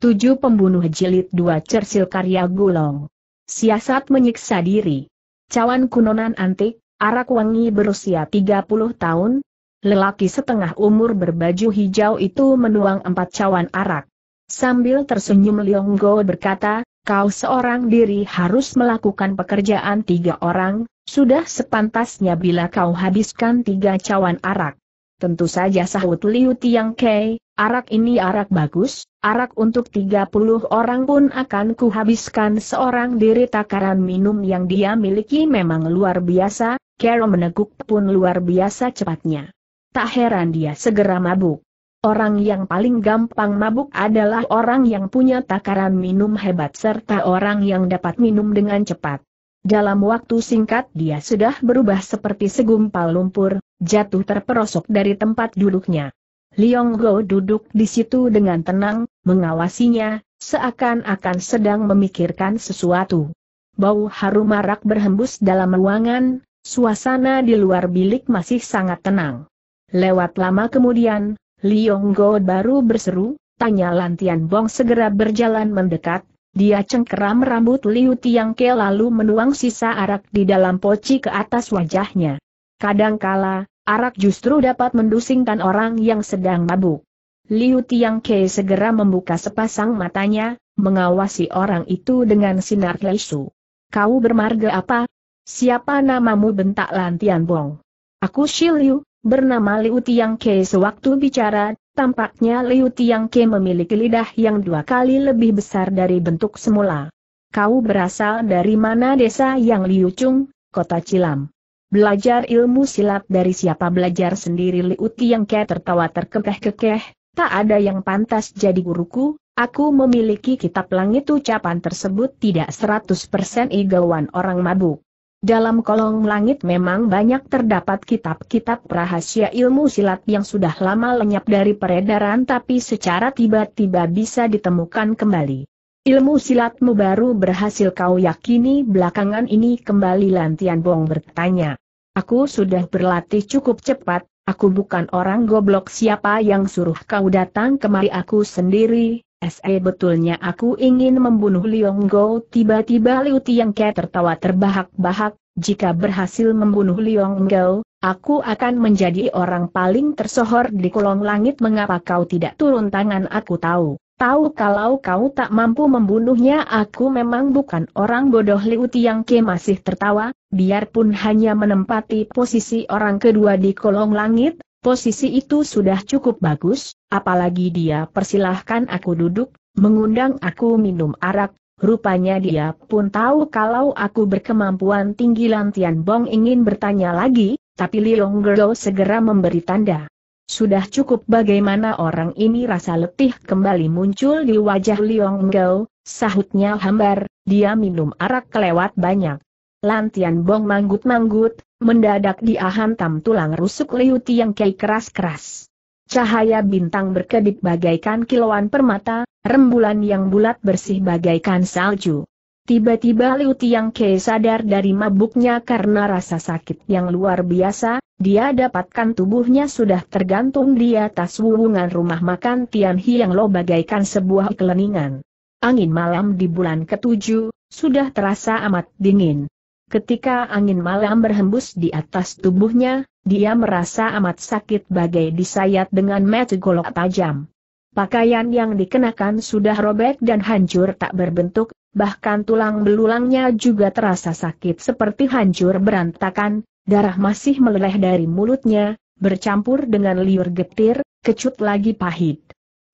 Tujuh Pembunuh Jilid dua Cersil Karya Gulong Siasat Menyiksa Diri Cawan Kunonan Antik, Arak Wangi berusia 30 tahun, lelaki setengah umur berbaju hijau itu menuang empat cawan arak. Sambil tersenyum Leong Go berkata, kau seorang diri harus melakukan pekerjaan tiga orang, sudah sepantasnya bila kau habiskan tiga cawan arak. Tentu saja sahut Liu Tiang Kei, arak ini arak bagus, arak untuk 30 orang pun akan kuhabiskan seorang diri takaran minum yang dia miliki memang luar biasa, Kero meneguk pun luar biasa cepatnya. Tak heran dia segera mabuk. Orang yang paling gampang mabuk adalah orang yang punya takaran minum hebat serta orang yang dapat minum dengan cepat. Dalam waktu singkat dia sudah berubah seperti segumpal lumpur, jatuh terperosok dari tempat duduknya. Liong Go duduk di situ dengan tenang, mengawasinya, seakan-akan sedang memikirkan sesuatu. Bau harum marak berhembus dalam ruangan, suasana di luar bilik masih sangat tenang. Lewat lama kemudian, Liong Go baru berseru, tanya Lantian Bong segera berjalan mendekat, dia cengkeram rambut Liu Ke lalu menuang sisa arak di dalam poci ke atas wajahnya. Kadangkala, arak justru dapat mendusingkan orang yang sedang mabuk. Liu Ke segera membuka sepasang matanya, mengawasi orang itu dengan sinar lesu. Kau bermarga apa? Siapa namamu bentak Lantian Bong? Aku Shi Liu, bernama Liu Ke sewaktu bicara, Tampaknya Liu Tiangke memiliki lidah yang dua kali lebih besar dari bentuk semula. Kau berasal dari mana desa yang Liu Chung, kota Cilam? Belajar ilmu silat dari siapa belajar sendiri Liu Tiangke tertawa terkekeh-kekeh, tak ada yang pantas jadi guruku, Aku memiliki kitab langit ucapan tersebut tidak 100% igawan orang mabuk. Dalam kolong langit memang banyak terdapat kitab-kitab rahasia ilmu silat yang sudah lama lenyap dari peredaran tapi secara tiba-tiba bisa ditemukan kembali. Ilmu silatmu baru berhasil kau yakini belakangan ini kembali Lantian Bong bertanya. Aku sudah berlatih cukup cepat, aku bukan orang goblok siapa yang suruh kau datang kemari aku sendiri, Se betulnya aku ingin membunuh Liong Go. Tiba-tiba Liu Tiang Ke tertawa terbahak-bahak, jika berhasil membunuh Liong Go, aku akan menjadi orang paling tersohor di kolong langit. Mengapa kau tidak turun tangan aku tahu? Tahu kalau kau tak mampu membunuhnya aku memang bukan orang bodoh Liu Tiang Ke masih tertawa, biarpun hanya menempati posisi orang kedua di kolong langit, Posisi itu sudah cukup bagus, apalagi dia persilahkan aku duduk, mengundang aku minum arak, rupanya dia pun tahu kalau aku berkemampuan tinggi Lantian Bong ingin bertanya lagi, tapi Liong Gerdo segera memberi tanda. Sudah cukup bagaimana orang ini rasa letih kembali muncul di wajah Liong Gao, sahutnya hambar, dia minum arak kelewat banyak. Lantian Bong manggut-manggut, Mendadak dia hantam tulang rusuk Liu Tiang Kei keras-keras. Cahaya bintang berkedip bagaikan kilauan permata, rembulan yang bulat bersih bagaikan salju. Tiba-tiba Liu Tiang Kei sadar dari mabuknya karena rasa sakit yang luar biasa, dia dapatkan tubuhnya sudah tergantung di atas wuwungan rumah makan Tian yang Lo bagaikan sebuah keleningan. Angin malam di bulan ketujuh, sudah terasa amat dingin. Ketika angin malam berhembus di atas tubuhnya, dia merasa amat sakit bagai disayat dengan mata golok tajam. Pakaian yang dikenakan sudah robek dan hancur tak berbentuk, bahkan tulang belulangnya juga terasa sakit seperti hancur berantakan, darah masih meleleh dari mulutnya, bercampur dengan liur getir, kecut lagi pahit.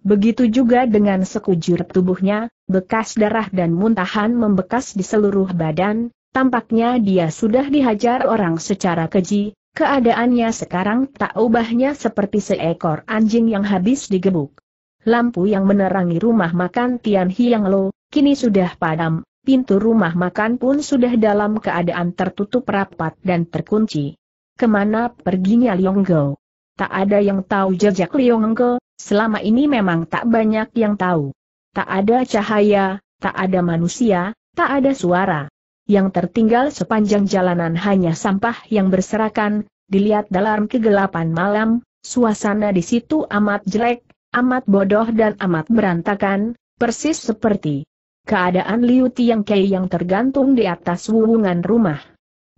Begitu juga dengan sekujur tubuhnya, bekas darah dan muntahan membekas di seluruh badan, Tampaknya dia sudah dihajar orang secara keji, keadaannya sekarang tak ubahnya seperti seekor anjing yang habis digebuk. Lampu yang menerangi rumah makan Tian Hiang Lo, kini sudah padam, pintu rumah makan pun sudah dalam keadaan tertutup rapat dan terkunci. Kemana perginya Liong Go? Tak ada yang tahu jejak Liong Go, selama ini memang tak banyak yang tahu. Tak ada cahaya, tak ada manusia, tak ada suara yang tertinggal sepanjang jalanan hanya sampah yang berserakan, dilihat dalam kegelapan malam, suasana di situ amat jelek, amat bodoh dan amat berantakan, persis seperti keadaan Liu Tiang Kei yang tergantung di atas wuwungan rumah.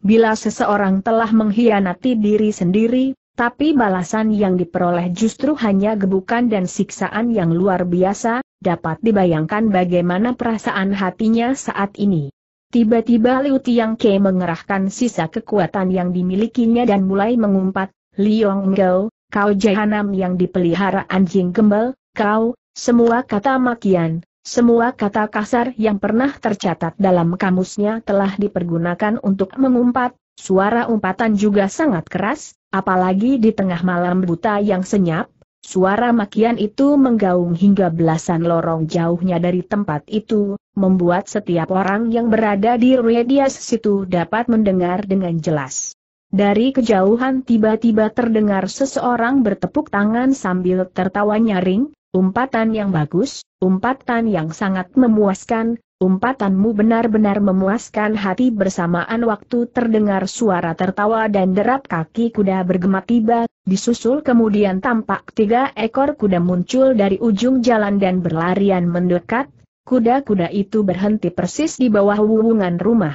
Bila seseorang telah mengkhianati diri sendiri, tapi balasan yang diperoleh justru hanya gebukan dan siksaan yang luar biasa, dapat dibayangkan bagaimana perasaan hatinya saat ini. Tiba-tiba Liu Tiang Ke mengerahkan sisa kekuatan yang dimilikinya dan mulai mengumpat, Liong Gao, kau jahanam yang dipelihara anjing gembel, kau, semua kata makian, semua kata kasar yang pernah tercatat dalam kamusnya telah dipergunakan untuk mengumpat, suara umpatan juga sangat keras, apalagi di tengah malam buta yang senyap, Suara makian itu menggaung hingga belasan lorong jauhnya dari tempat itu, membuat setiap orang yang berada di radius situ dapat mendengar dengan jelas. Dari kejauhan tiba-tiba terdengar seseorang bertepuk tangan sambil tertawa nyaring, umpatan yang bagus, umpatan yang sangat memuaskan, umpatanmu benar-benar memuaskan hati bersamaan waktu terdengar suara tertawa dan derap kaki kuda bergema tiba Disusul kemudian tampak tiga ekor kuda muncul dari ujung jalan dan berlarian mendekat, kuda-kuda itu berhenti persis di bawah wuwungan rumah.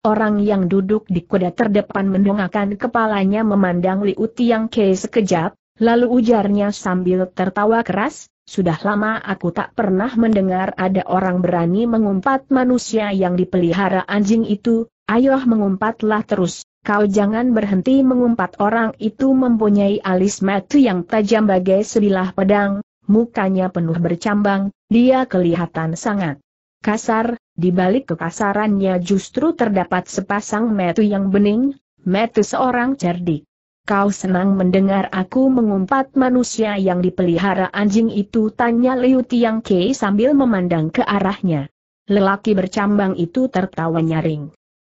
Orang yang duduk di kuda terdepan mendongakkan kepalanya memandang Liu Tiang Ke sekejap, lalu ujarnya sambil tertawa keras, sudah lama aku tak pernah mendengar ada orang berani mengumpat manusia yang dipelihara anjing itu, ayoh mengumpatlah terus. Kau jangan berhenti mengumpat orang itu mempunyai alis mata yang tajam bagai sebilah pedang, mukanya penuh bercambang, dia kelihatan sangat kasar, di balik kekasarannya justru terdapat sepasang mata yang bening, Mata seorang cerdik. Kau senang mendengar aku mengumpat manusia yang dipelihara anjing itu tanya Liu Tiang Kei sambil memandang ke arahnya. Lelaki bercambang itu tertawa nyaring.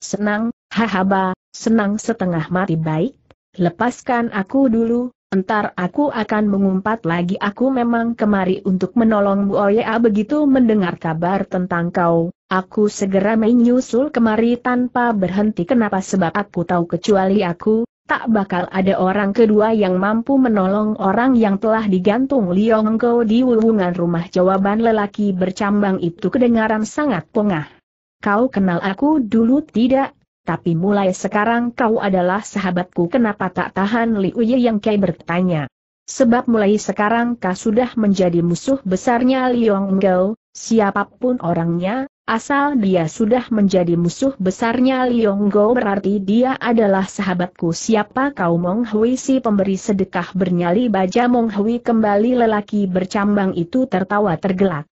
Senang, hahaba, senang setengah mati baik. Lepaskan aku dulu, entar aku akan mengumpat lagi aku memang kemari untuk menolong Bu Oya begitu mendengar kabar tentang kau. Aku segera menyusul kemari tanpa berhenti kenapa sebab aku tahu kecuali aku, tak bakal ada orang kedua yang mampu menolong orang yang telah digantung Liongko di wulungan rumah jawaban lelaki bercambang itu kedengaran sangat pongah kau kenal aku dulu tidak? Tapi mulai sekarang kau adalah sahabatku kenapa tak tahan Liu Ye Yang Kai bertanya. Sebab mulai sekarang kau sudah menjadi musuh besarnya Liong Gao, siapapun orangnya, asal dia sudah menjadi musuh besarnya Liong Gao berarti dia adalah sahabatku siapa kau Mong Hui si pemberi sedekah bernyali baja Mong Hui kembali lelaki bercambang itu tertawa tergelak.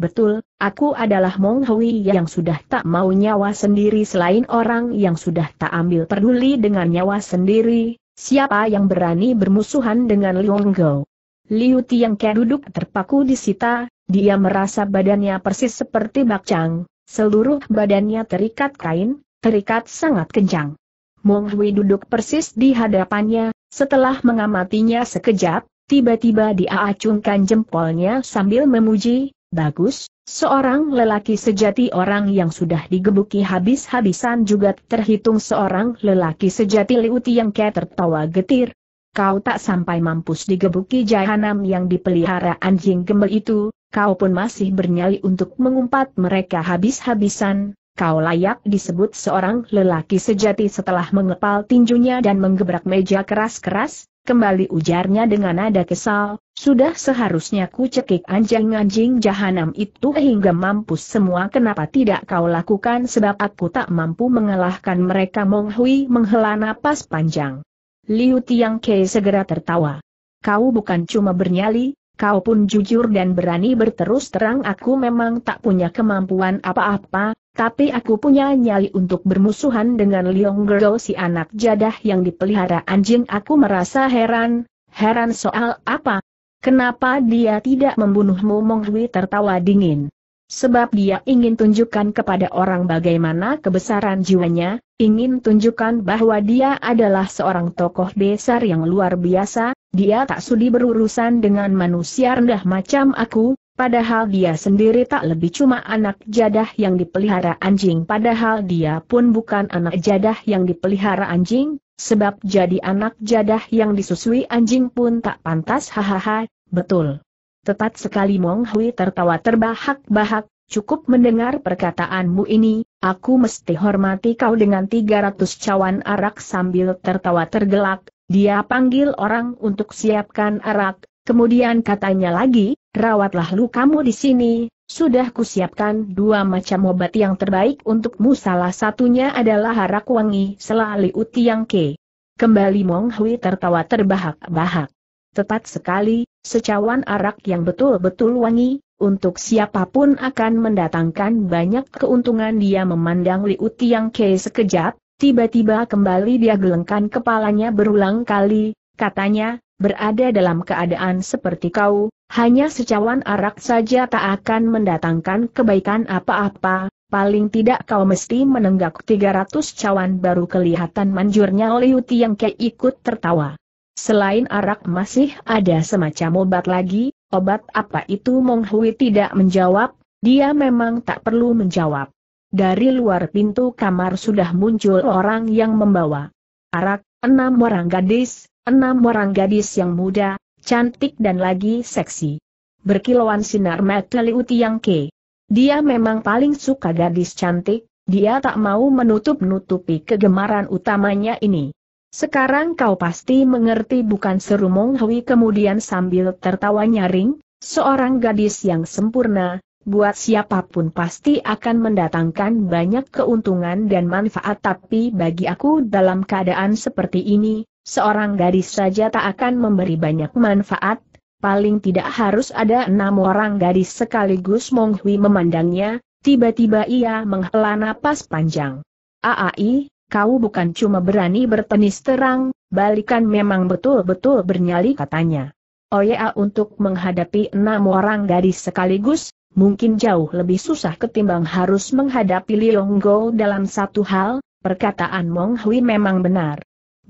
Betul, aku adalah Mong Hui yang sudah tak mau nyawa sendiri selain orang yang sudah tak ambil peduli dengan nyawa sendiri, siapa yang berani bermusuhan dengan Liong Go. Liu Tiang Ke duduk terpaku di sita, dia merasa badannya persis seperti bakcang, seluruh badannya terikat kain, terikat sangat kencang. Mong Hui duduk persis di hadapannya, setelah mengamatinya sekejap, tiba-tiba dia acungkan jempolnya sambil memuji, Bagus, seorang lelaki sejati orang yang sudah digebuki habis-habisan juga terhitung seorang lelaki sejati Liuti yang Tiangke tertawa getir. Kau tak sampai mampus digebuki jahanam yang dipelihara anjing gembel itu, kau pun masih bernyali untuk mengumpat mereka habis-habisan, kau layak disebut seorang lelaki sejati setelah mengepal tinjunya dan menggebrak meja keras-keras, kembali ujarnya dengan nada kesal, sudah seharusnya ku cekik anjing-anjing jahanam itu hingga mampus semua kenapa tidak kau lakukan sebab aku tak mampu mengalahkan mereka Mong menghela napas panjang. Liu Tiang Ke segera tertawa. Kau bukan cuma bernyali, kau pun jujur dan berani berterus terang aku memang tak punya kemampuan apa-apa, tapi aku punya nyali untuk bermusuhan dengan Liong Girl si anak jadah yang dipelihara anjing aku merasa heran, heran soal apa? Kenapa dia tidak membunuhmu Mong Hui tertawa dingin? Sebab dia ingin tunjukkan kepada orang bagaimana kebesaran jiwanya, ingin tunjukkan bahwa dia adalah seorang tokoh besar yang luar biasa, dia tak sudi berurusan dengan manusia rendah macam aku, Padahal dia sendiri tak lebih cuma anak jadah yang dipelihara anjing padahal dia pun bukan anak jadah yang dipelihara anjing, sebab jadi anak jadah yang disusui anjing pun tak pantas hahaha, betul. Tepat sekali Mong Hui tertawa terbahak-bahak, cukup mendengar perkataanmu ini, aku mesti hormati kau dengan 300 cawan arak sambil tertawa tergelak, dia panggil orang untuk siapkan arak, Kemudian katanya lagi, rawatlah lu kamu di sini, sudah kusiapkan dua macam obat yang terbaik untukmu salah satunya adalah harak wangi selali yang ke. Kembali Mong Hui tertawa terbahak-bahak. Tepat sekali, secawan arak yang betul-betul wangi, untuk siapapun akan mendatangkan banyak keuntungan dia memandang Uti Tiang Ke sekejap, tiba-tiba kembali dia gelengkan kepalanya berulang kali, katanya, berada dalam keadaan seperti kau, hanya secawan arak saja tak akan mendatangkan kebaikan apa-apa, paling tidak kau mesti menenggak 300 cawan baru kelihatan manjurnya Liu yang Ke ikut tertawa. Selain arak masih ada semacam obat lagi, obat apa itu Mong Hui tidak menjawab, dia memang tak perlu menjawab. Dari luar pintu kamar sudah muncul orang yang membawa arak, enam orang gadis, enam orang gadis yang muda, cantik dan lagi seksi. Berkilauan sinar mata Liu Tiang Ke. Dia memang paling suka gadis cantik, dia tak mau menutup-nutupi kegemaran utamanya ini. Sekarang kau pasti mengerti bukan seru Mong Hui kemudian sambil tertawa nyaring, seorang gadis yang sempurna, buat siapapun pasti akan mendatangkan banyak keuntungan dan manfaat tapi bagi aku dalam keadaan seperti ini, seorang gadis saja tak akan memberi banyak manfaat, paling tidak harus ada enam orang gadis sekaligus Mong memandangnya, tiba-tiba ia menghela napas panjang. Aai, kau bukan cuma berani bertenis terang, balikan memang betul-betul bernyali katanya. Oya untuk menghadapi enam orang gadis sekaligus, mungkin jauh lebih susah ketimbang harus menghadapi Lionggo dalam satu hal, perkataan Mong memang benar.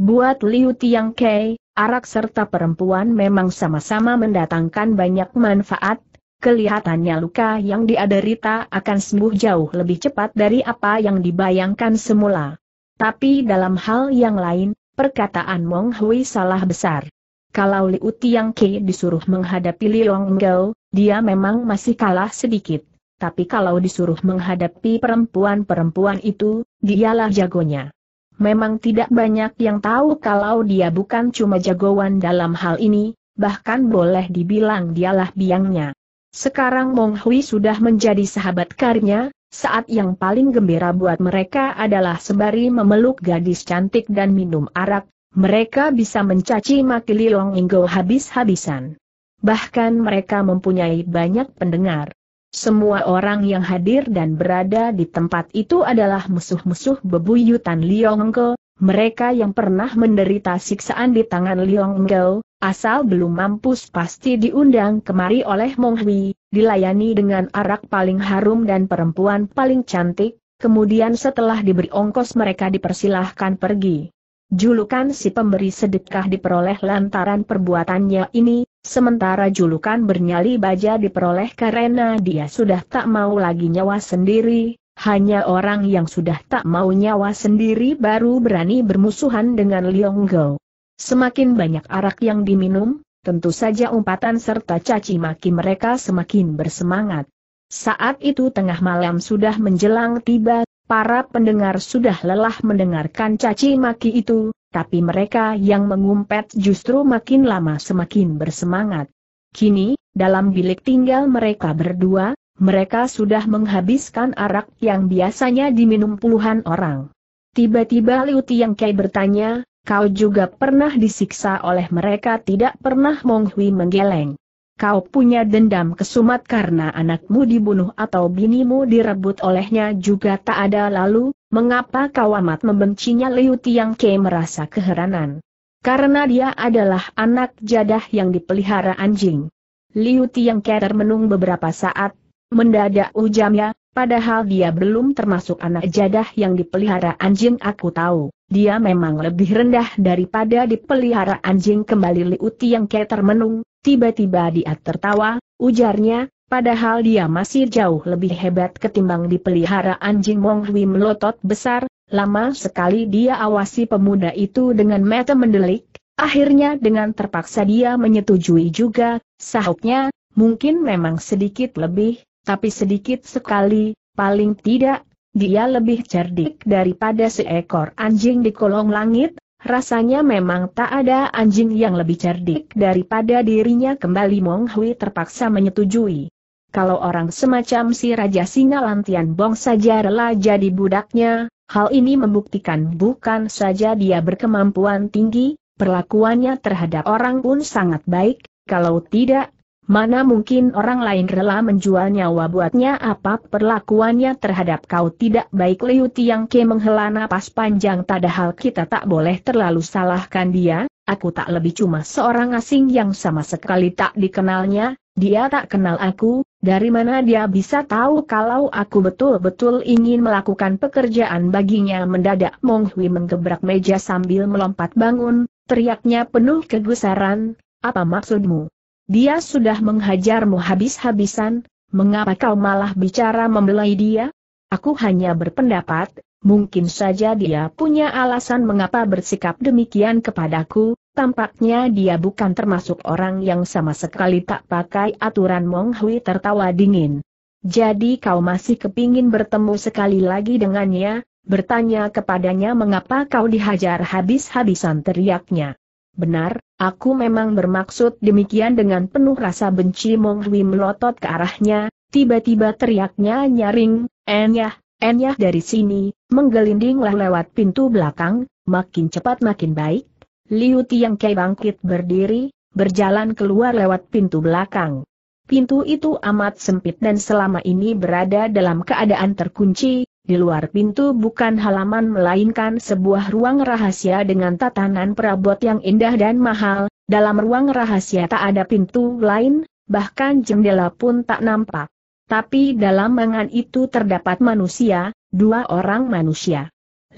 Buat Liu Tiang Kei, arak serta perempuan memang sama-sama mendatangkan banyak manfaat, kelihatannya luka yang diaderita akan sembuh jauh lebih cepat dari apa yang dibayangkan semula. Tapi dalam hal yang lain, perkataan Mong Hui salah besar. Kalau Liu Tiang Kei disuruh menghadapi Liong Gao, dia memang masih kalah sedikit. Tapi kalau disuruh menghadapi perempuan-perempuan itu, dialah jagonya. Memang tidak banyak yang tahu kalau dia bukan cuma jagoan dalam hal ini, bahkan boleh dibilang dialah biangnya. Sekarang Mong Hui sudah menjadi sahabat karnya, saat yang paling gembira buat mereka adalah sembari memeluk gadis cantik dan minum arak, mereka bisa mencaci maki Lilong Inggo habis-habisan. Bahkan mereka mempunyai banyak pendengar. Semua orang yang hadir dan berada di tempat itu adalah musuh-musuh bebuyutan Liongko, mereka yang pernah menderita siksaan di tangan Liongko, asal belum mampus pasti diundang kemari oleh Mong Hui, dilayani dengan arak paling harum dan perempuan paling cantik, kemudian setelah diberi ongkos mereka dipersilahkan pergi. Julukan si pemberi sedekah diperoleh lantaran perbuatannya ini, Sementara julukan bernyali baja diperoleh karena dia sudah tak mau lagi nyawa sendiri, hanya orang yang sudah tak mau nyawa sendiri baru berani bermusuhan dengan Liong Go. Semakin banyak arak yang diminum, tentu saja umpatan serta caci maki mereka semakin bersemangat. Saat itu tengah malam sudah menjelang tiba, para pendengar sudah lelah mendengarkan caci maki itu, tapi mereka yang mengumpet justru makin lama semakin bersemangat. Kini, dalam bilik tinggal mereka berdua, mereka sudah menghabiskan arak yang biasanya diminum puluhan orang. Tiba-tiba Liu Tiang Kai bertanya, kau juga pernah disiksa oleh mereka tidak pernah Mong Hui menggeleng. Kau punya dendam kesumat karena anakmu dibunuh atau binimu direbut olehnya juga tak ada lalu, Mengapa kau amat membencinya Liu Tiang Ke merasa keheranan? Karena dia adalah anak jadah yang dipelihara anjing. Liu Tiang Ke termenung beberapa saat, mendadak ujamnya, padahal dia belum termasuk anak jadah yang dipelihara anjing aku tahu. Dia memang lebih rendah daripada dipelihara anjing kembali Liu Tiang Ke termenung, tiba-tiba dia tertawa, ujarnya, Padahal dia masih jauh lebih hebat ketimbang dipelihara anjing Mong Hui melotot besar, lama sekali dia awasi pemuda itu dengan mata mendelik, akhirnya dengan terpaksa dia menyetujui juga, sahutnya, mungkin memang sedikit lebih, tapi sedikit sekali, paling tidak, dia lebih cerdik daripada seekor anjing di kolong langit, Rasanya memang tak ada anjing yang lebih cerdik daripada dirinya kembali Mong Hui terpaksa menyetujui. Kalau orang semacam si Raja Singa Lantian Bong saja rela jadi budaknya, hal ini membuktikan bukan saja dia berkemampuan tinggi, perlakuannya terhadap orang pun sangat baik, kalau tidak, mana mungkin orang lain rela menjual nyawa buatnya apa perlakuannya terhadap kau tidak baik Liu Tiang Ke menghela napas panjang padahal kita tak boleh terlalu salahkan dia, aku tak lebih cuma seorang asing yang sama sekali tak dikenalnya, dia tak kenal aku, dari mana dia bisa tahu kalau aku betul-betul ingin melakukan pekerjaan baginya mendadak Mong Hui menggebrak meja sambil melompat bangun, teriaknya penuh kegusaran, apa maksudmu? Dia sudah menghajarmu habis-habisan, mengapa kau malah bicara membelai dia? Aku hanya berpendapat, mungkin saja dia punya alasan mengapa bersikap demikian kepadaku, Tampaknya dia bukan termasuk orang yang sama sekali tak pakai aturan Mong Hui tertawa dingin. Jadi kau masih kepingin bertemu sekali lagi dengannya, bertanya kepadanya mengapa kau dihajar habis-habisan teriaknya. Benar, aku memang bermaksud demikian dengan penuh rasa benci Mong Hui melotot ke arahnya, tiba-tiba teriaknya nyaring, enyah, enyah dari sini, menggelindinglah lewat pintu belakang, makin cepat makin baik, Liu Tiangkai bangkit berdiri, berjalan keluar lewat pintu belakang. Pintu itu amat sempit dan selama ini berada dalam keadaan terkunci, di luar pintu bukan halaman melainkan sebuah ruang rahasia dengan tatanan perabot yang indah dan mahal, dalam ruang rahasia tak ada pintu lain, bahkan jendela pun tak nampak. Tapi dalam mangan itu terdapat manusia, dua orang manusia.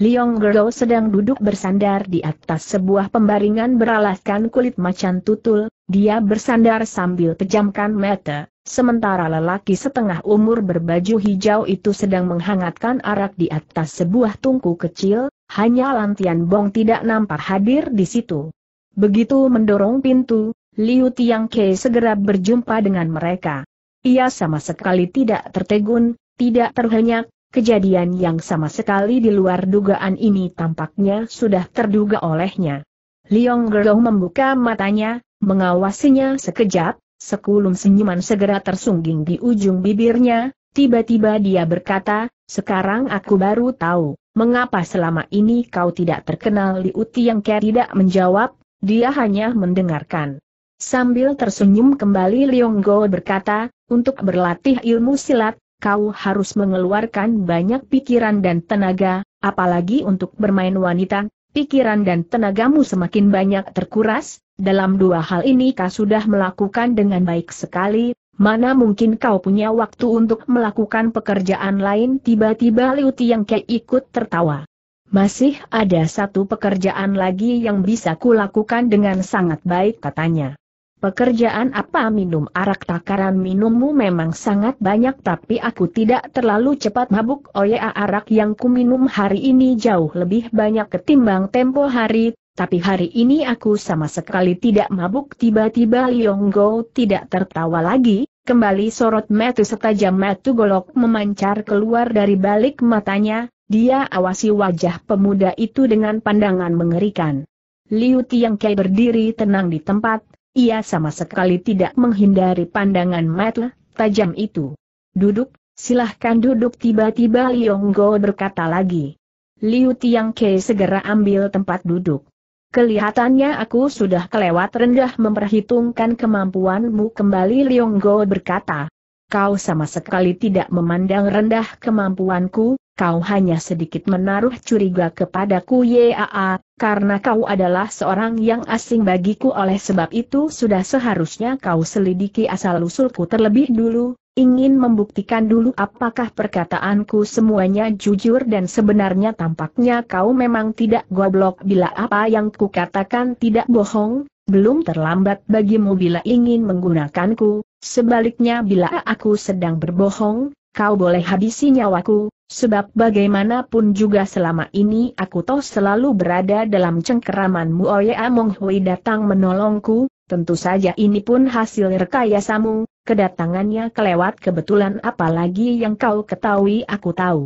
Liong Gerdo sedang duduk bersandar di atas sebuah pembaringan beralaskan kulit macan tutul, dia bersandar sambil pejamkan mata, sementara lelaki setengah umur berbaju hijau itu sedang menghangatkan arak di atas sebuah tungku kecil, hanya Lantian Bong tidak nampak hadir di situ. Begitu mendorong pintu, Liu Tiang Ke segera berjumpa dengan mereka. Ia sama sekali tidak tertegun, tidak terhenyak, Kejadian yang sama sekali di luar dugaan ini tampaknya sudah terduga olehnya. Liong Gerong membuka matanya, mengawasinya sekejap, sekulum senyuman segera tersungging di ujung bibirnya, tiba-tiba dia berkata, sekarang aku baru tahu, mengapa selama ini kau tidak terkenal Uti yang kaya tidak menjawab, dia hanya mendengarkan. Sambil tersenyum kembali Liong Go berkata, untuk berlatih ilmu silat, kau harus mengeluarkan banyak pikiran dan tenaga, apalagi untuk bermain wanita, pikiran dan tenagamu semakin banyak terkuras, dalam dua hal ini kau sudah melakukan dengan baik sekali, mana mungkin kau punya waktu untuk melakukan pekerjaan lain tiba-tiba Liu yang Ke ikut tertawa. Masih ada satu pekerjaan lagi yang bisa kulakukan dengan sangat baik katanya. Pekerjaan apa minum arak takaran minummu memang sangat banyak tapi aku tidak terlalu cepat mabuk oya oh arak yang ku minum hari ini jauh lebih banyak ketimbang tempo hari tapi hari ini aku sama sekali tidak mabuk tiba-tiba Lionggo tidak tertawa lagi, kembali sorot metu setajam metu golok memancar keluar dari balik matanya, dia awasi wajah pemuda itu dengan pandangan mengerikan. Liu kai berdiri tenang di tempat, ia sama sekali tidak menghindari pandangan mata tajam itu. Duduk, silahkan duduk tiba-tiba Lionggo berkata lagi. Liu Tiangke segera ambil tempat duduk. Kelihatannya aku sudah kelewat rendah memperhitungkan kemampuanmu kembali Lionggo berkata. Kau sama sekali tidak memandang rendah kemampuanku, kau hanya sedikit menaruh curiga kepadaku Yaa, karena kau adalah seorang yang asing bagiku oleh sebab itu sudah seharusnya kau selidiki asal-usulku terlebih dulu, ingin membuktikan dulu apakah perkataanku semuanya jujur dan sebenarnya tampaknya kau memang tidak goblok bila apa yang kukatakan tidak bohong, belum terlambat bagimu bila ingin menggunakanku, sebaliknya bila aku sedang berbohong, kau boleh habisi nyawaku, sebab bagaimanapun juga selama ini aku toh selalu berada dalam cengkeramanmu Oye Among Hui datang menolongku, tentu saja ini pun hasil rekayasamu, kedatangannya kelewat kebetulan apalagi yang kau ketahui aku tahu.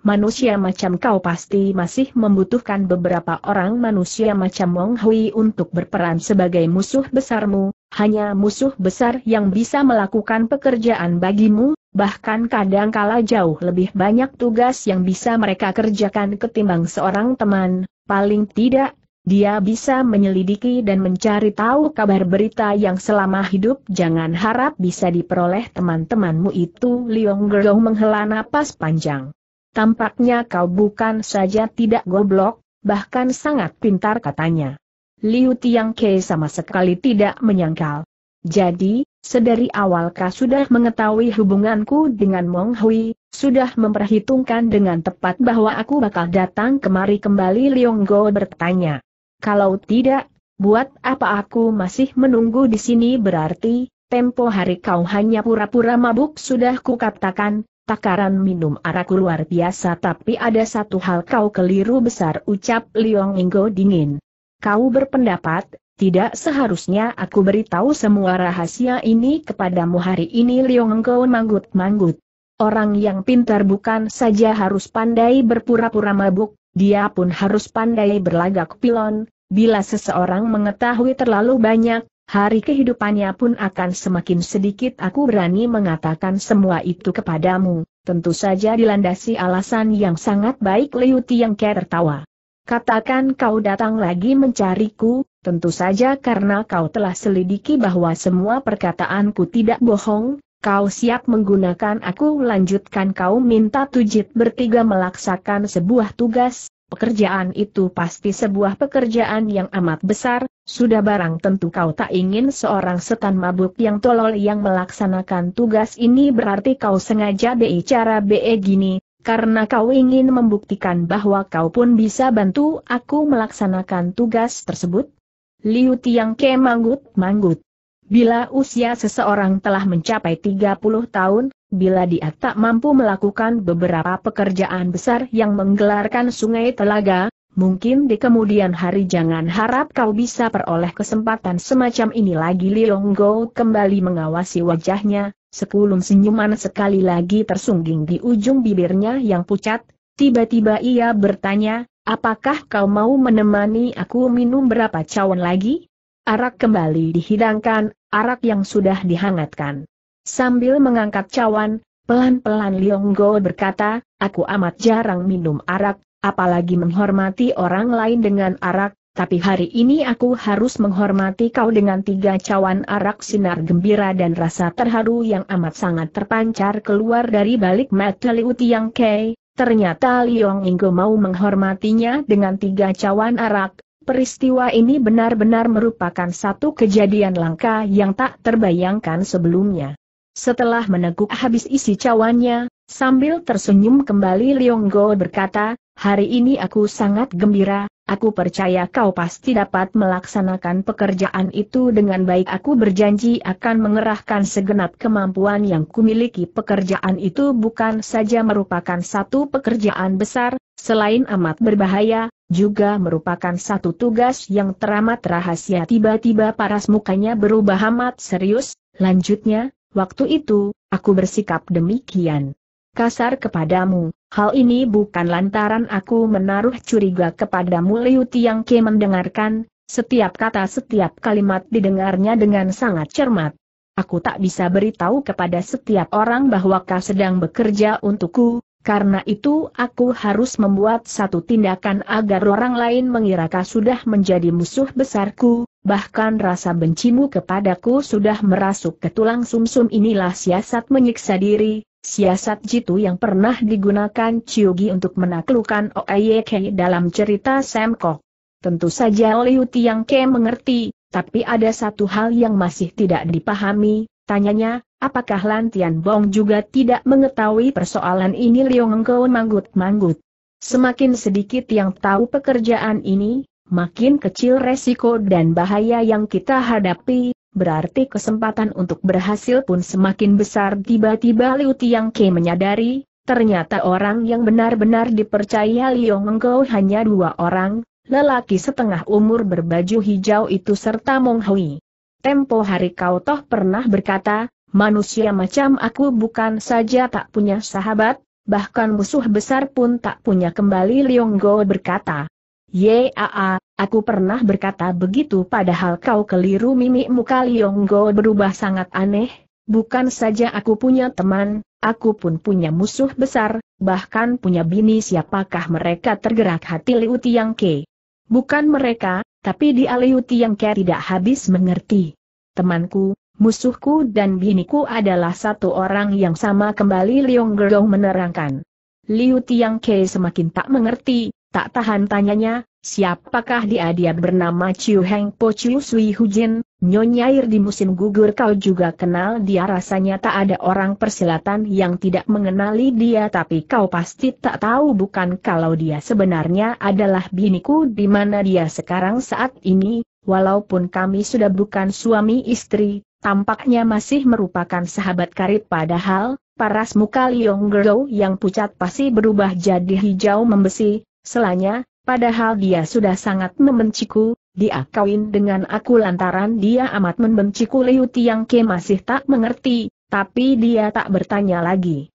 Manusia macam kau pasti masih membutuhkan beberapa orang manusia macam Wong Hui untuk berperan sebagai musuh besarmu, hanya musuh besar yang bisa melakukan pekerjaan bagimu, Bahkan kadang kala jauh lebih banyak tugas yang bisa mereka kerjakan ketimbang seorang teman, paling tidak, dia bisa menyelidiki dan mencari tahu kabar berita yang selama hidup jangan harap bisa diperoleh teman-temanmu itu Liong Gerong menghela napas panjang. Tampaknya kau bukan saja tidak goblok, bahkan sangat pintar katanya. Liu Tiang Ke sama sekali tidak menyangkal. Jadi, Sedari awal kau sudah mengetahui hubunganku dengan Mong Hui, sudah memperhitungkan dengan tepat bahwa aku bakal datang kemari kembali Leong Go bertanya. Kalau tidak, buat apa aku masih menunggu di sini berarti, tempo hari kau hanya pura-pura mabuk sudah ku kukatakan, takaran minum arak luar biasa tapi ada satu hal kau keliru besar ucap Leong Go dingin. Kau berpendapat, tidak seharusnya aku beritahu semua rahasia ini kepadamu hari ini Liongkau Engkau manggut-manggut. Orang yang pintar bukan saja harus pandai berpura-pura mabuk, dia pun harus pandai berlagak pilon, bila seseorang mengetahui terlalu banyak, hari kehidupannya pun akan semakin sedikit aku berani mengatakan semua itu kepadamu, tentu saja dilandasi alasan yang sangat baik Liu Tiang tertawa. Katakan kau datang lagi mencariku, tentu saja karena kau telah selidiki bahwa semua perkataanku tidak bohong, kau siap menggunakan aku lanjutkan kau minta tujit bertiga melaksakan sebuah tugas, pekerjaan itu pasti sebuah pekerjaan yang amat besar, sudah barang tentu kau tak ingin seorang setan mabuk yang tolol yang melaksanakan tugas ini berarti kau sengaja bicara be gini, karena kau ingin membuktikan bahwa kau pun bisa bantu aku melaksanakan tugas tersebut? Liu Tiang Ke manggut-manggut. Bila usia seseorang telah mencapai 30 tahun, bila dia tak mampu melakukan beberapa pekerjaan besar yang menggelarkan sungai telaga, mungkin di kemudian hari jangan harap kau bisa peroleh kesempatan semacam ini lagi Lilonggo kembali mengawasi wajahnya, Sekulum senyuman sekali lagi tersungging di ujung bibirnya yang pucat, tiba-tiba ia bertanya, apakah kau mau menemani aku minum berapa cawan lagi? Arak kembali dihidangkan, arak yang sudah dihangatkan. Sambil mengangkat cawan, pelan-pelan Lionggo berkata, aku amat jarang minum arak, apalagi menghormati orang lain dengan arak, tapi hari ini aku harus menghormati kau dengan tiga cawan arak sinar gembira dan rasa terharu yang amat sangat terpancar keluar dari balik mata Liu Tiang Kei. Ternyata Liong Inggo mau menghormatinya dengan tiga cawan arak. Peristiwa ini benar-benar merupakan satu kejadian langka yang tak terbayangkan sebelumnya. Setelah meneguk habis isi cawannya, sambil tersenyum kembali Go berkata, hari ini aku sangat gembira, Aku percaya kau pasti dapat melaksanakan pekerjaan itu dengan baik. Aku berjanji akan mengerahkan segenap kemampuan yang kumiliki. Pekerjaan itu bukan saja merupakan satu pekerjaan besar, selain amat berbahaya, juga merupakan satu tugas yang teramat rahasia. Tiba-tiba paras mukanya berubah amat serius, lanjutnya, waktu itu, aku bersikap demikian. Kasar kepadamu, Hal ini bukan lantaran aku menaruh curiga kepada Liu Tiang Ke mendengarkan, setiap kata setiap kalimat didengarnya dengan sangat cermat. Aku tak bisa beritahu kepada setiap orang bahwa kau sedang bekerja untukku, karena itu aku harus membuat satu tindakan agar orang lain mengira kau sudah menjadi musuh besarku, bahkan rasa bencimu kepadaku sudah merasuk ke tulang sumsum -sum inilah siasat menyiksa diri, Siasat jitu yang pernah digunakan Chiugi untuk menaklukkan OAYK dalam cerita Semkok. Tentu saja Liu Tiang Ke mengerti, tapi ada satu hal yang masih tidak dipahami, tanyanya, apakah Tian Bong juga tidak mengetahui persoalan ini Liu Ngengkou manggut-manggut. Semakin sedikit yang tahu pekerjaan ini, makin kecil resiko dan bahaya yang kita hadapi, berarti kesempatan untuk berhasil pun semakin besar tiba-tiba Liu Tiang Ke menyadari, ternyata orang yang benar-benar dipercaya Liu Menggau hanya dua orang, lelaki setengah umur berbaju hijau itu serta Mong Hui. Tempo hari kau toh pernah berkata, manusia macam aku bukan saja tak punya sahabat, bahkan musuh besar pun tak punya kembali Liu Menggau berkata. Yaa, aku pernah berkata begitu padahal kau keliru muka Lionggo berubah sangat aneh, bukan saja aku punya teman, aku pun punya musuh besar, bahkan punya bini siapakah mereka tergerak hati Liu Tiang Ke. Bukan mereka, tapi di Liu Tiang Ke tidak habis mengerti. Temanku, musuhku dan biniku adalah satu orang yang sama kembali Lionggo menerangkan. Liu Tiang Ke semakin tak mengerti, Tak tahan tanyanya, siapakah dia dia bernama Chiu Heng Po Chiu Sui Hujin, Nyonya di musim gugur kau juga kenal dia rasanya tak ada orang persilatan yang tidak mengenali dia tapi kau pasti tak tahu bukan kalau dia sebenarnya adalah biniku di mana dia sekarang saat ini, walaupun kami sudah bukan suami istri, tampaknya masih merupakan sahabat karib padahal, paras muka Liong Gerou yang pucat pasti berubah jadi hijau membesi, Selanya, padahal dia sudah sangat membenciku, dia kawin dengan aku lantaran dia amat membenciku Liu Tiang Ke masih tak mengerti, tapi dia tak bertanya lagi.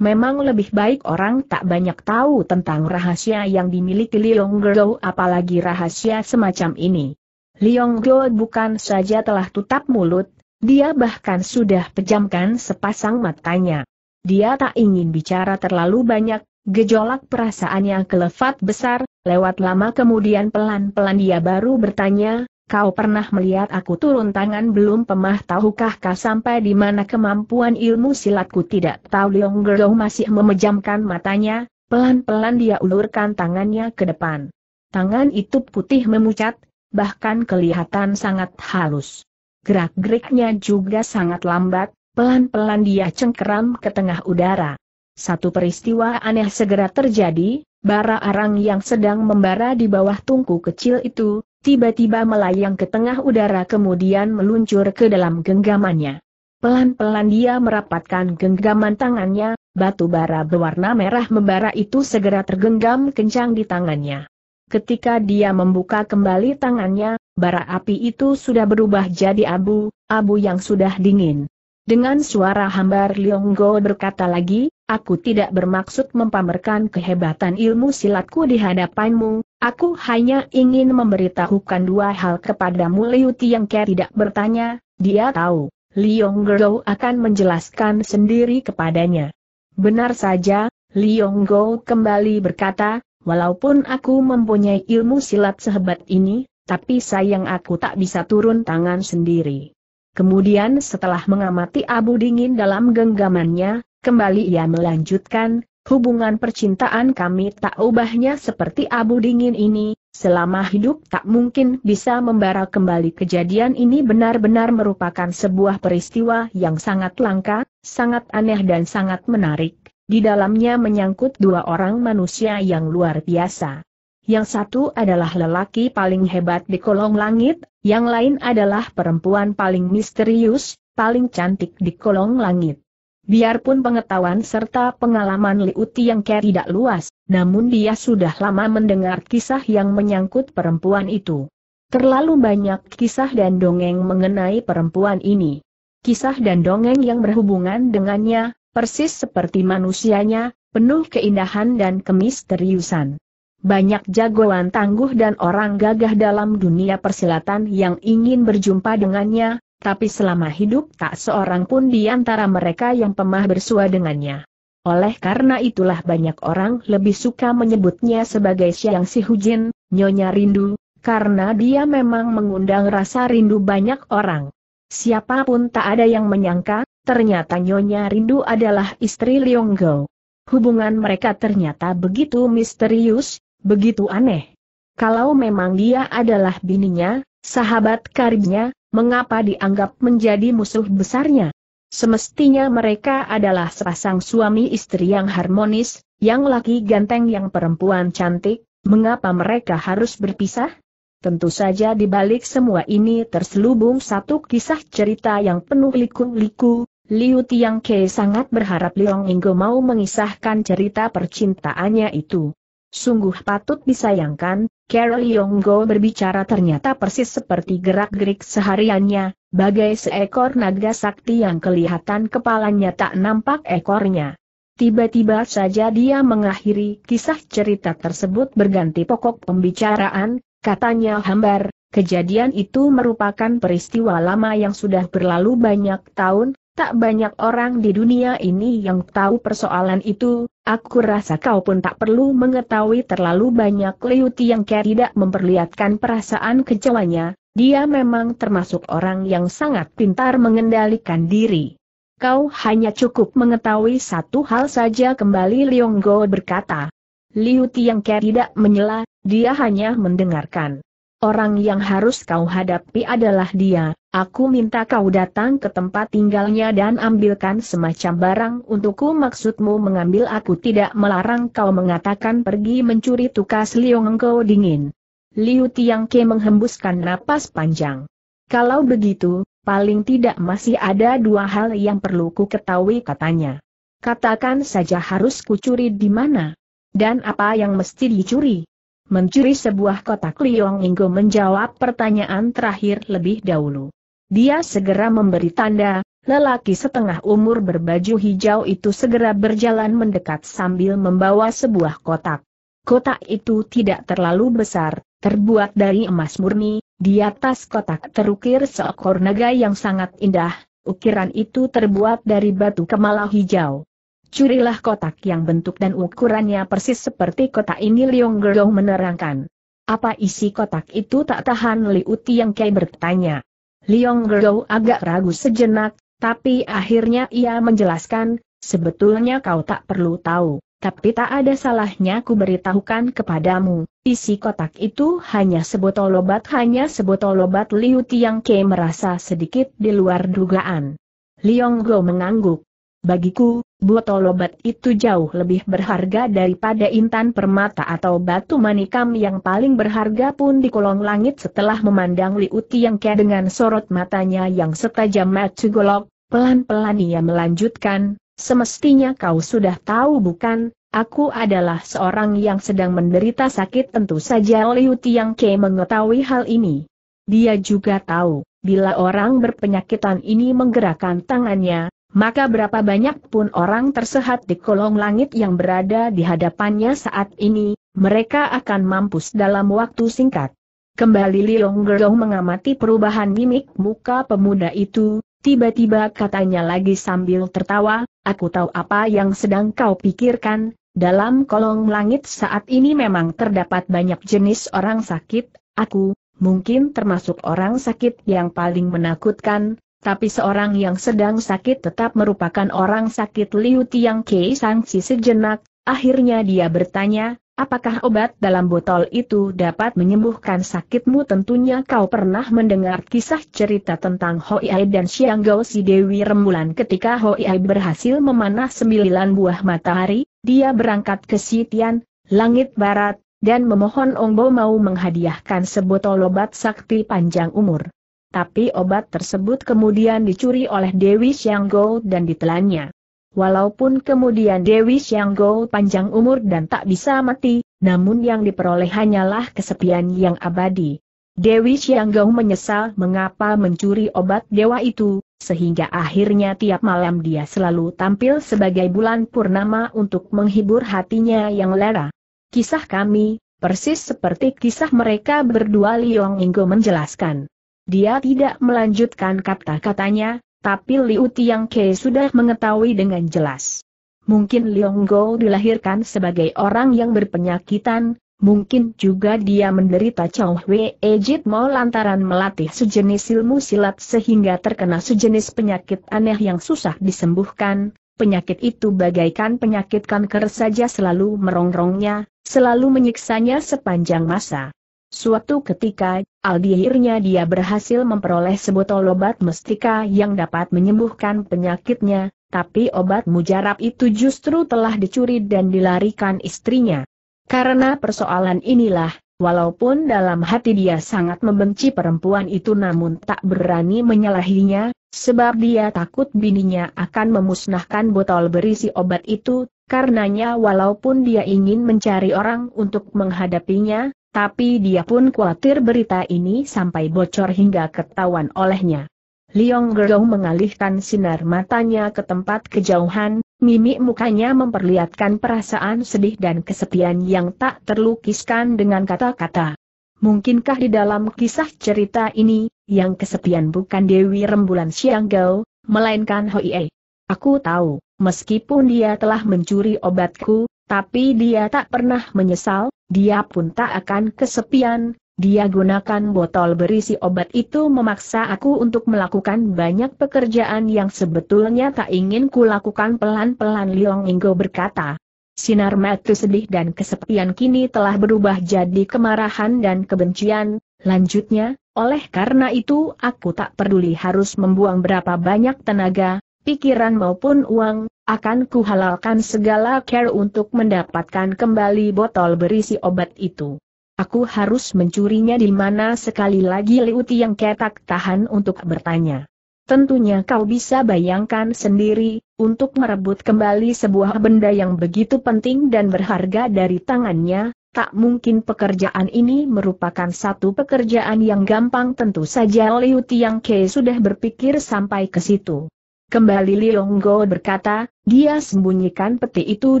Memang lebih baik orang tak banyak tahu tentang rahasia yang dimiliki Liong Gerlo apalagi rahasia semacam ini. Liong Gerlo bukan saja telah tutup mulut, dia bahkan sudah pejamkan sepasang matanya. Dia tak ingin bicara terlalu banyak, Gejolak perasaannya yang kelefat besar, lewat lama kemudian pelan-pelan dia baru bertanya, kau pernah melihat aku turun tangan belum pemah tahukah kah sampai di mana kemampuan ilmu silatku tidak tahu Leong Gerou masih memejamkan matanya, pelan-pelan dia ulurkan tangannya ke depan. Tangan itu putih memucat, bahkan kelihatan sangat halus. Gerak-geriknya juga sangat lambat, pelan-pelan dia cengkeram ke tengah udara. Satu peristiwa aneh segera terjadi, bara arang yang sedang membara di bawah tungku kecil itu, tiba-tiba melayang ke tengah udara kemudian meluncur ke dalam genggamannya. Pelan-pelan dia merapatkan genggaman tangannya, batu bara berwarna merah membara itu segera tergenggam kencang di tangannya. Ketika dia membuka kembali tangannya, bara api itu sudah berubah jadi abu, abu yang sudah dingin. Dengan suara hambar Lionggo berkata lagi, aku tidak bermaksud mempamerkan kehebatan ilmu silatku di hadapanmu, aku hanya ingin memberitahukan dua hal kepadamu Liu Ke tidak bertanya, dia tahu, Lionggo akan menjelaskan sendiri kepadanya. Benar saja, Lionggo kembali berkata, walaupun aku mempunyai ilmu silat sehebat ini, tapi sayang aku tak bisa turun tangan sendiri. Kemudian setelah mengamati abu dingin dalam genggamannya, kembali ia melanjutkan, hubungan percintaan kami tak ubahnya seperti abu dingin ini, selama hidup tak mungkin bisa membara kembali kejadian ini benar-benar merupakan sebuah peristiwa yang sangat langka, sangat aneh dan sangat menarik, di dalamnya menyangkut dua orang manusia yang luar biasa. Yang satu adalah lelaki paling hebat di kolong langit, yang lain adalah perempuan paling misterius, paling cantik di kolong langit. Biarpun pengetahuan serta pengalaman Liuti yang kaya tidak luas, namun dia sudah lama mendengar kisah yang menyangkut perempuan itu. Terlalu banyak kisah dan dongeng mengenai perempuan ini. Kisah dan dongeng yang berhubungan dengannya, persis seperti manusianya, penuh keindahan dan kemisteriusan. Banyak jagoan tangguh dan orang gagah dalam dunia persilatan yang ingin berjumpa dengannya, tapi selama hidup tak seorang pun di antara mereka yang pemah bersua dengannya. Oleh karena itulah banyak orang lebih suka menyebutnya sebagai Siang Si Hujin, Nyonya Rindu, karena dia memang mengundang rasa rindu banyak orang. Siapapun tak ada yang menyangka, ternyata Nyonya Rindu adalah istri Leong Go. Hubungan mereka ternyata begitu misterius, Begitu aneh. Kalau memang dia adalah bininya, sahabat karibnya, mengapa dianggap menjadi musuh besarnya? Semestinya mereka adalah sepasang suami istri yang harmonis, yang laki ganteng yang perempuan cantik, mengapa mereka harus berpisah? Tentu saja di balik semua ini terselubung satu kisah cerita yang penuh liku-liku, Liu Tiang Ke sangat berharap Leong Inggo mau mengisahkan cerita percintaannya itu. Sungguh patut disayangkan, Carol Yonggo berbicara ternyata persis seperti gerak-gerik sehariannya, bagai seekor naga sakti yang kelihatan kepalanya tak nampak ekornya. Tiba-tiba saja dia mengakhiri kisah cerita tersebut berganti pokok pembicaraan, katanya hambar, kejadian itu merupakan peristiwa lama yang sudah berlalu banyak tahun, Tak banyak orang di dunia ini yang tahu persoalan itu, aku rasa kau pun tak perlu mengetahui terlalu banyak Liu yang kaya tidak memperlihatkan perasaan kecewanya, dia memang termasuk orang yang sangat pintar mengendalikan diri. Kau hanya cukup mengetahui satu hal saja kembali Leong Go berkata. Liu yang kaya tidak menyela, dia hanya mendengarkan. Orang yang harus kau hadapi adalah dia, aku minta kau datang ke tempat tinggalnya dan ambilkan semacam barang untukku maksudmu mengambil aku tidak melarang kau mengatakan pergi mencuri tukas Liu engkau dingin. Liu Tiangke menghembuskan napas panjang. Kalau begitu, paling tidak masih ada dua hal yang perlu ku ketahui katanya. Katakan saja harus kucuri di mana. Dan apa yang mesti dicuri? mencuri sebuah kotak Liong Inggo menjawab pertanyaan terakhir lebih dahulu. Dia segera memberi tanda, lelaki setengah umur berbaju hijau itu segera berjalan mendekat sambil membawa sebuah kotak. Kotak itu tidak terlalu besar, terbuat dari emas murni, di atas kotak terukir seekor naga yang sangat indah, ukiran itu terbuat dari batu kemala hijau. Curilah kotak yang bentuk dan ukurannya persis seperti kotak ini Liong Gerong menerangkan. Apa isi kotak itu tak tahan Liu Tiang Kei bertanya. Liong Gerong agak ragu sejenak, tapi akhirnya ia menjelaskan, sebetulnya kau tak perlu tahu, tapi tak ada salahnya ku beritahukan kepadamu, isi kotak itu hanya sebotol obat hanya sebotol obat Liu Tiang Kei merasa sedikit di luar dugaan. Liong Go mengangguk. Bagiku, botol obat itu jauh lebih berharga daripada intan permata atau batu manikam yang paling berharga pun di kolong langit setelah memandang yang ke dengan sorot matanya yang setajam mata golok, pelan-pelan ia melanjutkan, semestinya kau sudah tahu bukan, aku adalah seorang yang sedang menderita sakit tentu saja yang ke mengetahui hal ini. Dia juga tahu, bila orang berpenyakitan ini menggerakkan tangannya, maka berapa banyak pun orang tersehat di kolong langit yang berada di hadapannya saat ini, mereka akan mampus dalam waktu singkat. Kembali Li Gerong mengamati perubahan mimik muka pemuda itu, tiba-tiba katanya lagi sambil tertawa, aku tahu apa yang sedang kau pikirkan, dalam kolong langit saat ini memang terdapat banyak jenis orang sakit, aku, mungkin termasuk orang sakit yang paling menakutkan, tapi seorang yang sedang sakit tetap merupakan orang sakit Liu Tiang Kei sangsi sejenak, akhirnya dia bertanya, apakah obat dalam botol itu dapat menyembuhkan sakitmu tentunya kau pernah mendengar kisah cerita tentang Hoiai dan gao si Dewi Rembulan ketika Hoiai berhasil memanah sembilan buah matahari, dia berangkat ke Sitian, langit barat, dan memohon Ongbo mau menghadiahkan sebotol obat sakti panjang umur tapi obat tersebut kemudian dicuri oleh Dewi Xianggo dan ditelannya. Walaupun kemudian Dewi Xianggo panjang umur dan tak bisa mati, namun yang diperoleh hanyalah kesepian yang abadi. Dewi Xianggo menyesal mengapa mencuri obat dewa itu, sehingga akhirnya tiap malam dia selalu tampil sebagai bulan purnama untuk menghibur hatinya yang lera. Kisah kami, persis seperti kisah mereka berdua Liong Inggo menjelaskan. Dia tidak melanjutkan kata-katanya, tapi Liu Tiang Ke sudah mengetahui dengan jelas. Mungkin Liong Go dilahirkan sebagai orang yang berpenyakitan, mungkin juga dia menderita Chow Hwee Ejit Mo lantaran melatih sejenis ilmu silat sehingga terkena sejenis penyakit aneh yang susah disembuhkan, penyakit itu bagaikan penyakit kanker saja selalu merongrongnya, selalu menyiksanya sepanjang masa. Suatu ketika, akhirnya dia berhasil memperoleh sebotol obat mestika yang dapat menyembuhkan penyakitnya, tapi obat mujarab itu justru telah dicuri dan dilarikan istrinya. Karena persoalan inilah, walaupun dalam hati dia sangat membenci perempuan itu namun tak berani menyalahinya, sebab dia takut bininya akan memusnahkan botol berisi obat itu, karenanya walaupun dia ingin mencari orang untuk menghadapinya, tapi dia pun khawatir berita ini sampai bocor hingga ketahuan olehnya. Liong Gerou mengalihkan sinar matanya ke tempat kejauhan, mimik mukanya memperlihatkan perasaan sedih dan kesepian yang tak terlukiskan dengan kata-kata. Mungkinkah di dalam kisah cerita ini, yang kesepian bukan Dewi Rembulan Sianggau, melainkan Hoi Hoie? Aku tahu, meskipun dia telah mencuri obatku, tapi dia tak pernah menyesal, dia pun tak akan kesepian, dia gunakan botol berisi obat itu memaksa aku untuk melakukan banyak pekerjaan yang sebetulnya tak ingin kulakukan pelan-pelan Liong Inggo berkata. Sinar mata sedih dan kesepian kini telah berubah jadi kemarahan dan kebencian, lanjutnya, oleh karena itu aku tak peduli harus membuang berapa banyak tenaga, pikiran maupun uang, akan kuhalalkan segala care untuk mendapatkan kembali botol berisi obat itu. Aku harus mencurinya di mana sekali lagi Liu yang ketak tahan untuk bertanya. Tentunya kau bisa bayangkan sendiri, untuk merebut kembali sebuah benda yang begitu penting dan berharga dari tangannya, tak mungkin pekerjaan ini merupakan satu pekerjaan yang gampang tentu saja Liu Tiang Ke sudah berpikir sampai ke situ. Kembali Leonggo berkata, dia sembunyikan peti itu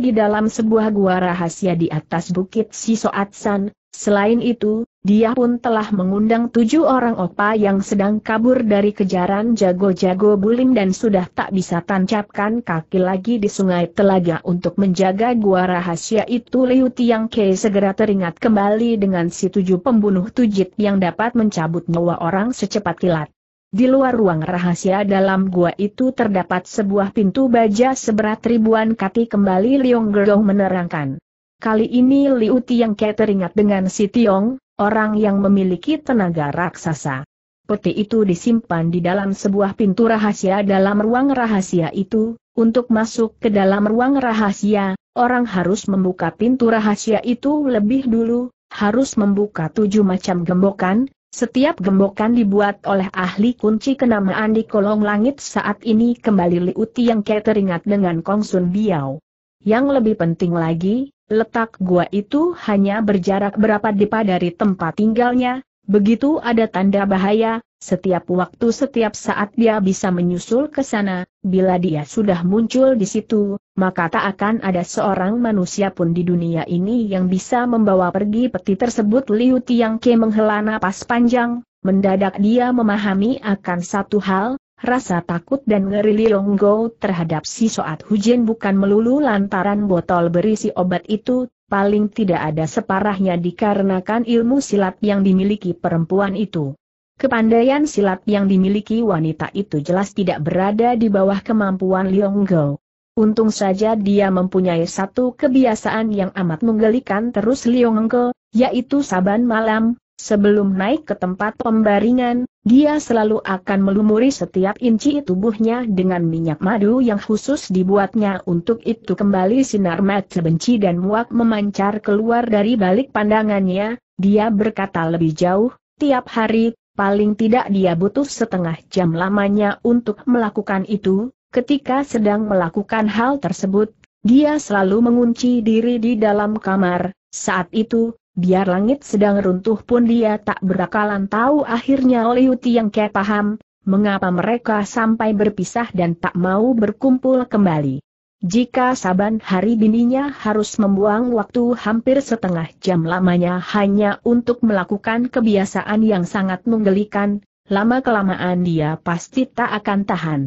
di dalam sebuah gua rahasia di atas bukit Sisoatsan. Selain itu, dia pun telah mengundang tujuh orang opa yang sedang kabur dari kejaran jago-jago bulim dan sudah tak bisa tancapkan kaki lagi di sungai telaga untuk menjaga gua rahasia itu Liu Tiang Ke segera teringat kembali dengan si tujuh pembunuh tujit yang dapat mencabut nyawa orang secepat kilat. Di luar ruang rahasia dalam gua itu terdapat sebuah pintu baja seberat ribuan kati kembali Liong Gerdong menerangkan. Kali ini Liu Tiang Ke teringat dengan si Tiong, orang yang memiliki tenaga raksasa. Peti itu disimpan di dalam sebuah pintu rahasia dalam ruang rahasia itu, untuk masuk ke dalam ruang rahasia, orang harus membuka pintu rahasia itu lebih dulu, harus membuka tujuh macam gembokan, setiap gembokan dibuat oleh ahli kunci kenamaan di kolong langit saat ini kembali liuti yang kaya teringat dengan Kong Sun Biao. Yang lebih penting lagi, letak gua itu hanya berjarak berapa depa dari tempat tinggalnya, begitu ada tanda bahaya, setiap waktu setiap saat dia bisa menyusul ke sana, bila dia sudah muncul di situ, maka tak akan ada seorang manusia pun di dunia ini yang bisa membawa pergi peti tersebut Liu Tiang Ke menghela napas panjang, mendadak dia memahami akan satu hal, rasa takut dan ngeri Liong Go terhadap si Soat Hujin bukan melulu lantaran botol berisi obat itu, paling tidak ada separahnya dikarenakan ilmu silat yang dimiliki perempuan itu. Kepandaian silat yang dimiliki wanita itu jelas tidak berada di bawah kemampuan Liong Go. Untung saja dia mempunyai satu kebiasaan yang amat menggelikan terus Liong Go, yaitu saban malam, sebelum naik ke tempat pembaringan, dia selalu akan melumuri setiap inci tubuhnya dengan minyak madu yang khusus dibuatnya untuk itu kembali sinar mata benci dan muak memancar keluar dari balik pandangannya, dia berkata lebih jauh, tiap hari, Paling tidak dia butuh setengah jam lamanya untuk melakukan itu, ketika sedang melakukan hal tersebut, dia selalu mengunci diri di dalam kamar, saat itu, biar langit sedang runtuh pun dia tak berakalan tahu akhirnya Liu yang kayak paham, mengapa mereka sampai berpisah dan tak mau berkumpul kembali. Jika saban hari bininya harus membuang waktu hampir setengah jam lamanya hanya untuk melakukan kebiasaan yang sangat menggelikan, lama-kelamaan dia pasti tak akan tahan.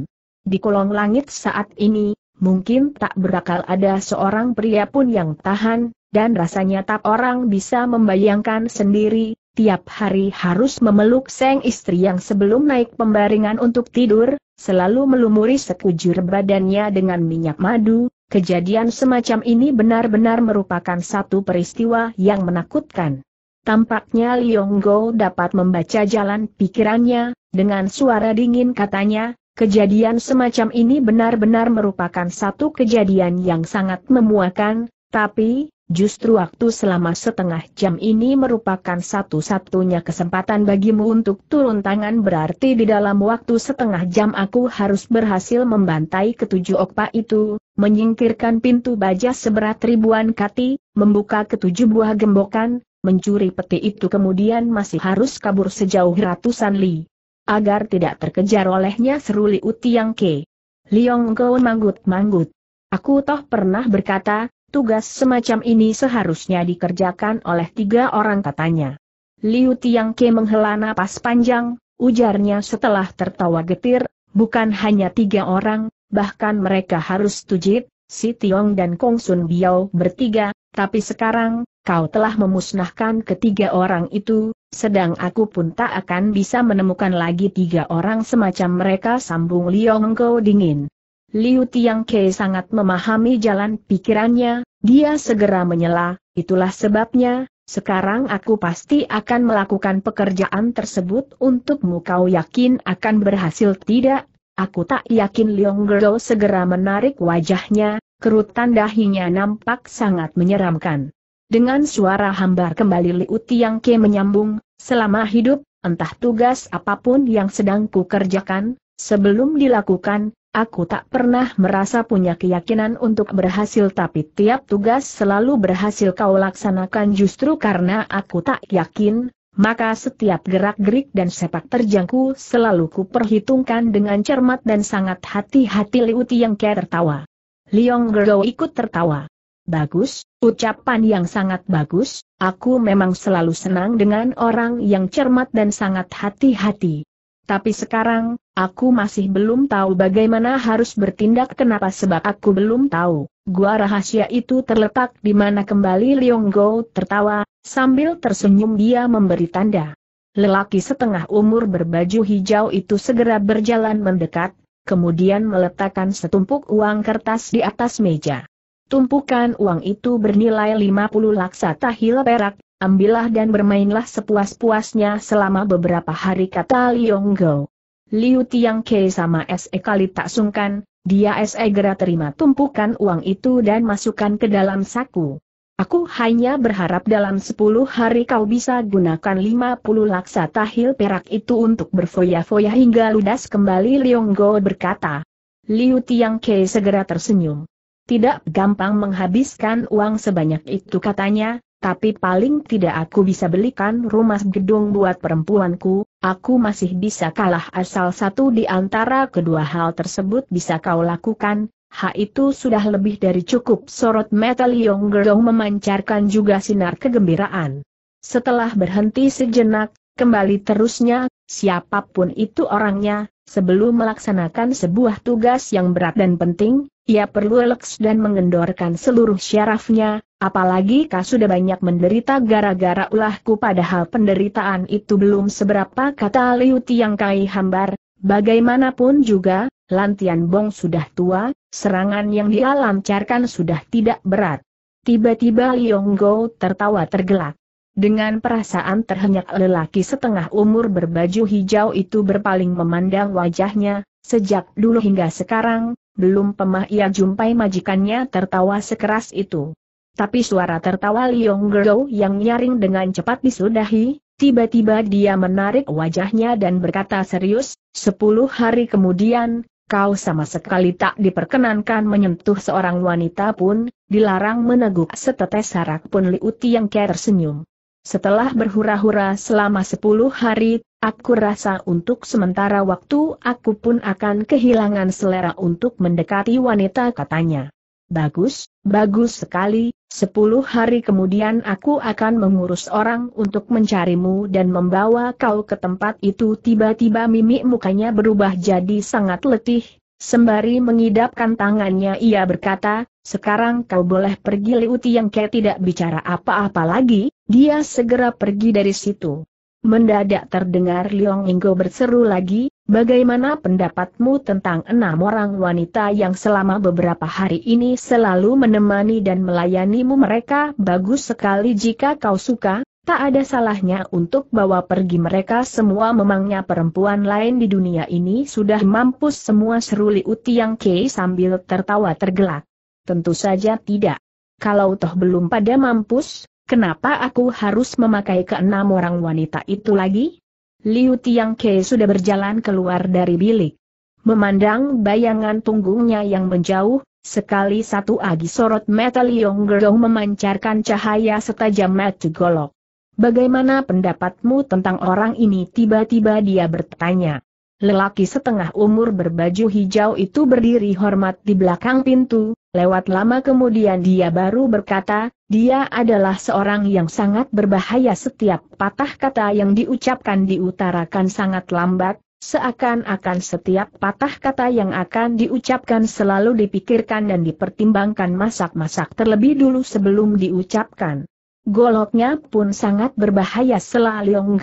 Di kolong langit saat ini, mungkin tak berakal ada seorang pria pun yang tahan, dan rasanya tak orang bisa membayangkan sendiri, tiap hari harus memeluk seng istri yang sebelum naik pembaringan untuk tidur, selalu melumuri sekujur badannya dengan minyak madu, kejadian semacam ini benar-benar merupakan satu peristiwa yang menakutkan. Tampaknya Liong Go dapat membaca jalan pikirannya, dengan suara dingin katanya, kejadian semacam ini benar-benar merupakan satu kejadian yang sangat memuakan, tapi, Justru waktu selama setengah jam ini merupakan satu-satunya kesempatan bagimu untuk turun tangan berarti di dalam waktu setengah jam aku harus berhasil membantai ketujuh okpa itu, menyingkirkan pintu baja seberat ribuan kati, membuka ketujuh buah gembokan, mencuri peti itu kemudian masih harus kabur sejauh ratusan li. Agar tidak terkejar olehnya seruli Utiang Ke. Liong Kau manggut-manggut. Aku toh pernah berkata, Tugas semacam ini seharusnya dikerjakan oleh tiga orang katanya. Liu Tiangke menghela napas panjang, ujarnya setelah tertawa getir, bukan hanya tiga orang, bahkan mereka harus tujit, si Tiong dan Kong Sun Biao bertiga, tapi sekarang, kau telah memusnahkan ketiga orang itu, sedang aku pun tak akan bisa menemukan lagi tiga orang semacam mereka sambung Liu Engkau dingin. Liu Tiang Ke sangat memahami jalan pikirannya, dia segera menyela, itulah sebabnya, sekarang aku pasti akan melakukan pekerjaan tersebut untukmu kau yakin akan berhasil tidak? Aku tak yakin Liong Gerdo segera menarik wajahnya, kerutan dahinya nampak sangat menyeramkan. Dengan suara hambar kembali Liu Tiang Ke menyambung, selama hidup, entah tugas apapun yang sedang kukerjakan, Sebelum dilakukan, aku tak pernah merasa punya keyakinan untuk berhasil tapi tiap tugas selalu berhasil kau laksanakan justru karena aku tak yakin, maka setiap gerak-gerik dan sepak terjangku selalu kuperhitungkan dengan cermat dan sangat hati-hati Liu yang tertawa. Liong Gerou ikut tertawa. Bagus, ucapan yang sangat bagus, aku memang selalu senang dengan orang yang cermat dan sangat hati-hati. Tapi sekarang, aku masih belum tahu bagaimana harus bertindak kenapa sebab aku belum tahu. Gua rahasia itu terletak di mana kembali Leong Go tertawa, sambil tersenyum dia memberi tanda. Lelaki setengah umur berbaju hijau itu segera berjalan mendekat, kemudian meletakkan setumpuk uang kertas di atas meja. Tumpukan uang itu bernilai 50 laksa tahil perak, ambillah dan bermainlah sepuas-puasnya selama beberapa hari kata Liong Go. Liu Tiang Ke sama SE kali tak sungkan, dia SE gera terima tumpukan uang itu dan masukkan ke dalam saku. Aku hanya berharap dalam 10 hari kau bisa gunakan 50 laksa tahil perak itu untuk berfoya-foya hingga ludas kembali Go berkata. Liu Tiang Ke segera tersenyum. Tidak gampang menghabiskan uang sebanyak itu katanya, tapi paling tidak aku bisa belikan rumah gedung buat perempuanku, aku masih bisa kalah asal satu di antara kedua hal tersebut bisa kau lakukan, ha itu sudah lebih dari cukup sorot metal yong Gerong memancarkan juga sinar kegembiraan. Setelah berhenti sejenak, kembali terusnya, siapapun itu orangnya, sebelum melaksanakan sebuah tugas yang berat dan penting, ia perlu leks dan mengendorkan seluruh syarafnya, Apalagi kau sudah banyak menderita gara-gara ulahku padahal penderitaan itu belum seberapa kata Liu Tiang Kai hambar, bagaimanapun juga, Lantian Bong sudah tua, serangan yang dia lancarkan sudah tidak berat. Tiba-tiba Liong Go tertawa tergelak. Dengan perasaan terhenyak lelaki setengah umur berbaju hijau itu berpaling memandang wajahnya, sejak dulu hingga sekarang, belum pemah ia jumpai majikannya tertawa sekeras itu. Tapi suara tertawa Liong Gerou yang nyaring dengan cepat disudahi, tiba-tiba dia menarik wajahnya dan berkata serius, sepuluh hari kemudian, kau sama sekali tak diperkenankan menyentuh seorang wanita pun, dilarang meneguk setetes sarak pun Liuti yang kaya tersenyum. Setelah berhura-hura selama sepuluh hari, aku rasa untuk sementara waktu aku pun akan kehilangan selera untuk mendekati wanita katanya. Bagus, bagus sekali, Sepuluh hari kemudian aku akan mengurus orang untuk mencarimu dan membawa kau ke tempat itu tiba-tiba mimik mukanya berubah jadi sangat letih, sembari mengidapkan tangannya ia berkata, sekarang kau boleh pergi Liuti yang ke tidak bicara apa-apa lagi, dia segera pergi dari situ. Mendadak terdengar Liong Inggo berseru lagi, Bagaimana pendapatmu tentang enam orang wanita yang selama beberapa hari ini selalu menemani dan melayanimu mereka? Bagus sekali jika kau suka, tak ada salahnya untuk bawa pergi mereka semua memangnya perempuan lain di dunia ini sudah mampus semua Seruli uti yang Kei sambil tertawa tergelak. Tentu saja tidak. Kalau toh belum pada mampus, kenapa aku harus memakai keenam orang wanita itu lagi? Liu Tiang Ke sudah berjalan keluar dari bilik. Memandang bayangan punggungnya yang menjauh, sekali satu agi sorot mata Liong memancarkan cahaya setajam mata golok. Bagaimana pendapatmu tentang orang ini? Tiba-tiba dia bertanya. Lelaki setengah umur berbaju hijau itu berdiri hormat di belakang pintu, lewat lama kemudian dia baru berkata, dia adalah seorang yang sangat berbahaya setiap patah kata yang diucapkan diutarakan sangat lambat, Seakan-akan setiap patah kata yang akan diucapkan selalu dipikirkan dan dipertimbangkan masak-masak terlebih dulu sebelum diucapkan. Goloknya pun sangat berbahaya selalu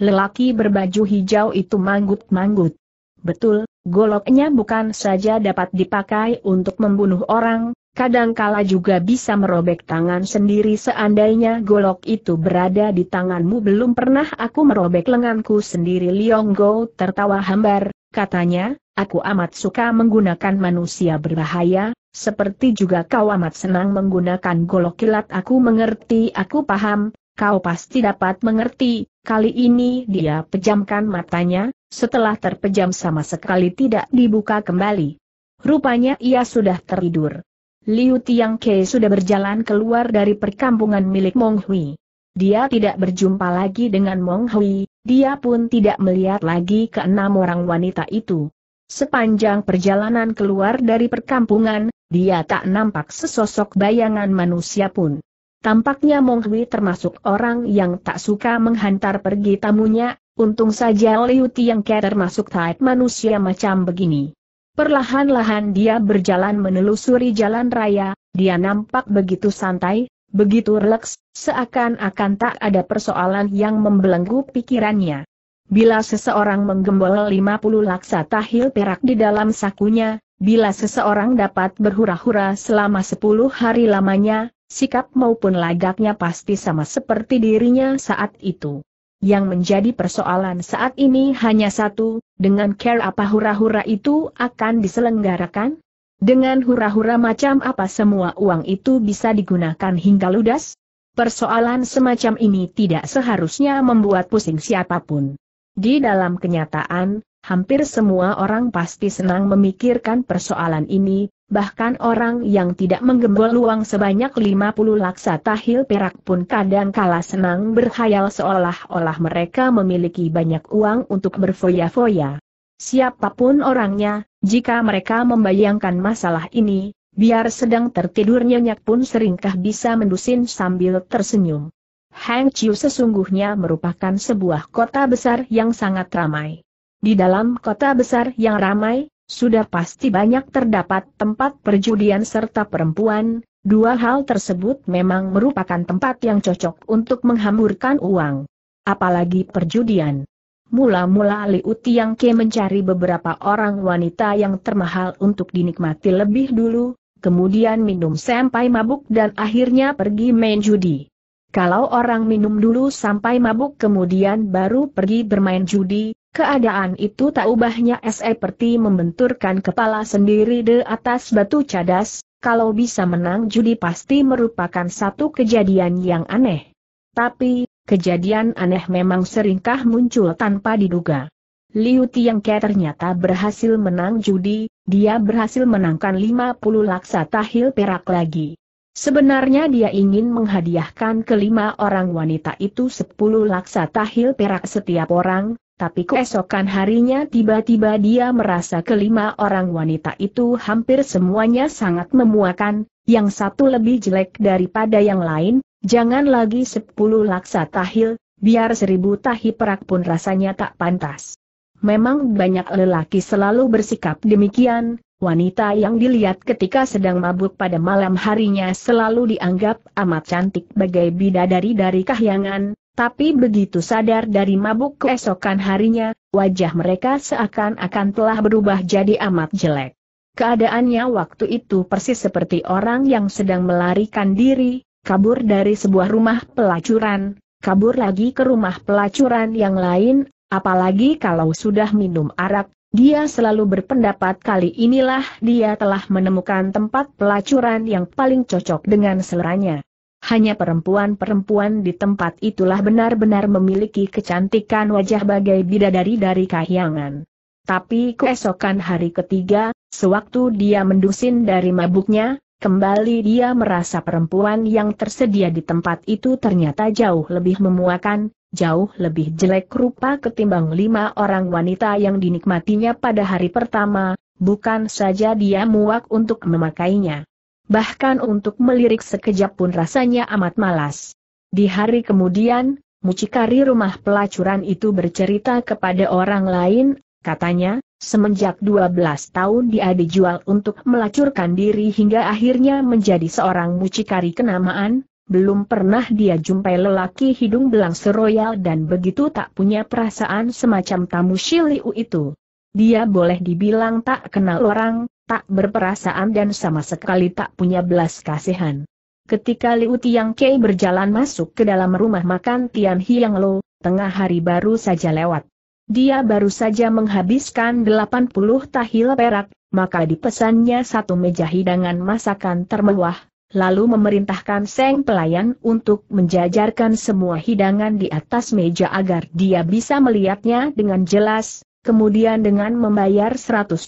Lelaki berbaju hijau itu manggut-manggut. Betul, goloknya bukan saja dapat dipakai untuk membunuh orang, kadangkala juga bisa merobek tangan sendiri seandainya golok itu berada di tanganmu belum pernah aku merobek lenganku sendiri Liong tertawa hambar, katanya, aku amat suka menggunakan manusia berbahaya, seperti juga kau amat senang menggunakan golok kilat aku mengerti aku paham, kau pasti dapat mengerti, kali ini dia pejamkan matanya, setelah terpejam sama sekali tidak dibuka kembali. Rupanya ia sudah tertidur. Liu Tiang Ke sudah berjalan keluar dari perkampungan milik Mong Hui. Dia tidak berjumpa lagi dengan Mong Hui, dia pun tidak melihat lagi ke enam orang wanita itu. Sepanjang perjalanan keluar dari perkampungan, dia tak nampak sesosok bayangan manusia pun. Tampaknya Mong Hui termasuk orang yang tak suka menghantar pergi tamunya, untung saja Liu Ke termasuk taat manusia macam begini. Perlahan-lahan dia berjalan menelusuri jalan raya, dia nampak begitu santai, begitu rileks, seakan-akan tak ada persoalan yang membelenggu pikirannya. Bila seseorang menggembol 50 laksa tahil perak di dalam sakunya, bila seseorang dapat berhura-hura selama 10 hari lamanya, sikap maupun lagaknya pasti sama seperti dirinya saat itu. Yang menjadi persoalan saat ini hanya satu, dengan care apa hura-hura itu akan diselenggarakan? Dengan hura-hura macam apa semua uang itu bisa digunakan hingga ludas? Persoalan semacam ini tidak seharusnya membuat pusing siapapun. Di dalam kenyataan, hampir semua orang pasti senang memikirkan persoalan ini, bahkan orang yang tidak menggembol uang sebanyak 50 laksa tahil perak pun kadang kala senang berhayal seolah-olah mereka memiliki banyak uang untuk berfoya-foya. Siapapun orangnya, jika mereka membayangkan masalah ini, biar sedang tertidur nyenyak pun seringkah bisa mendusin sambil tersenyum. Hangzhou sesungguhnya merupakan sebuah kota besar yang sangat ramai. Di dalam kota besar yang ramai, sudah pasti banyak terdapat tempat perjudian serta perempuan, dua hal tersebut memang merupakan tempat yang cocok untuk menghamburkan uang. Apalagi perjudian. Mula-mula Liu Utiang Ke mencari beberapa orang wanita yang termahal untuk dinikmati lebih dulu, kemudian minum sampai mabuk dan akhirnya pergi main judi. Kalau orang minum dulu sampai mabuk kemudian baru pergi bermain judi, keadaan itu tak ubahnya e seperti membenturkan kepala sendiri di atas batu cadas, kalau bisa menang judi pasti merupakan satu kejadian yang aneh. Tapi, kejadian aneh memang seringkah muncul tanpa diduga. Liu Tiangke ternyata berhasil menang judi, dia berhasil menangkan 50 laksa tahil perak lagi. Sebenarnya dia ingin menghadiahkan kelima orang wanita itu sepuluh laksa tahil perak setiap orang, tapi keesokan harinya tiba-tiba dia merasa kelima orang wanita itu hampir semuanya sangat memuakan, yang satu lebih jelek daripada yang lain, jangan lagi sepuluh laksa tahil, biar seribu tahi perak pun rasanya tak pantas. Memang banyak lelaki selalu bersikap demikian, Wanita yang dilihat ketika sedang mabuk pada malam harinya selalu dianggap amat cantik bagai bidadari dari kahyangan, tapi begitu sadar dari mabuk keesokan harinya, wajah mereka seakan-akan telah berubah jadi amat jelek. Keadaannya waktu itu persis seperti orang yang sedang melarikan diri, kabur dari sebuah rumah pelacuran, kabur lagi ke rumah pelacuran yang lain, apalagi kalau sudah minum arak, dia selalu berpendapat kali inilah dia telah menemukan tempat pelacuran yang paling cocok dengan seleranya. Hanya perempuan-perempuan di tempat itulah benar-benar memiliki kecantikan wajah bagai bidadari dari kahyangan. Tapi keesokan hari ketiga, sewaktu dia mendusin dari mabuknya, kembali dia merasa perempuan yang tersedia di tempat itu ternyata jauh lebih memuakan, jauh lebih jelek rupa ketimbang lima orang wanita yang dinikmatinya pada hari pertama, bukan saja dia muak untuk memakainya. Bahkan untuk melirik sekejap pun rasanya amat malas. Di hari kemudian, mucikari rumah pelacuran itu bercerita kepada orang lain, katanya, semenjak 12 tahun dia dijual untuk melacurkan diri hingga akhirnya menjadi seorang mucikari kenamaan, belum pernah dia jumpai lelaki hidung belang seroyal dan begitu tak punya perasaan semacam tamu Shiliu itu. Dia boleh dibilang tak kenal orang, tak berperasaan dan sama sekali tak punya belas kasihan. Ketika Liu Tiang Kei berjalan masuk ke dalam rumah makan Tian Hiang Lo, tengah hari baru saja lewat. Dia baru saja menghabiskan 80 tahil perak, maka dipesannya satu meja hidangan masakan termewah, lalu memerintahkan Seng pelayan untuk menjajarkan semua hidangan di atas meja agar dia bisa melihatnya dengan jelas, kemudian dengan membayar 120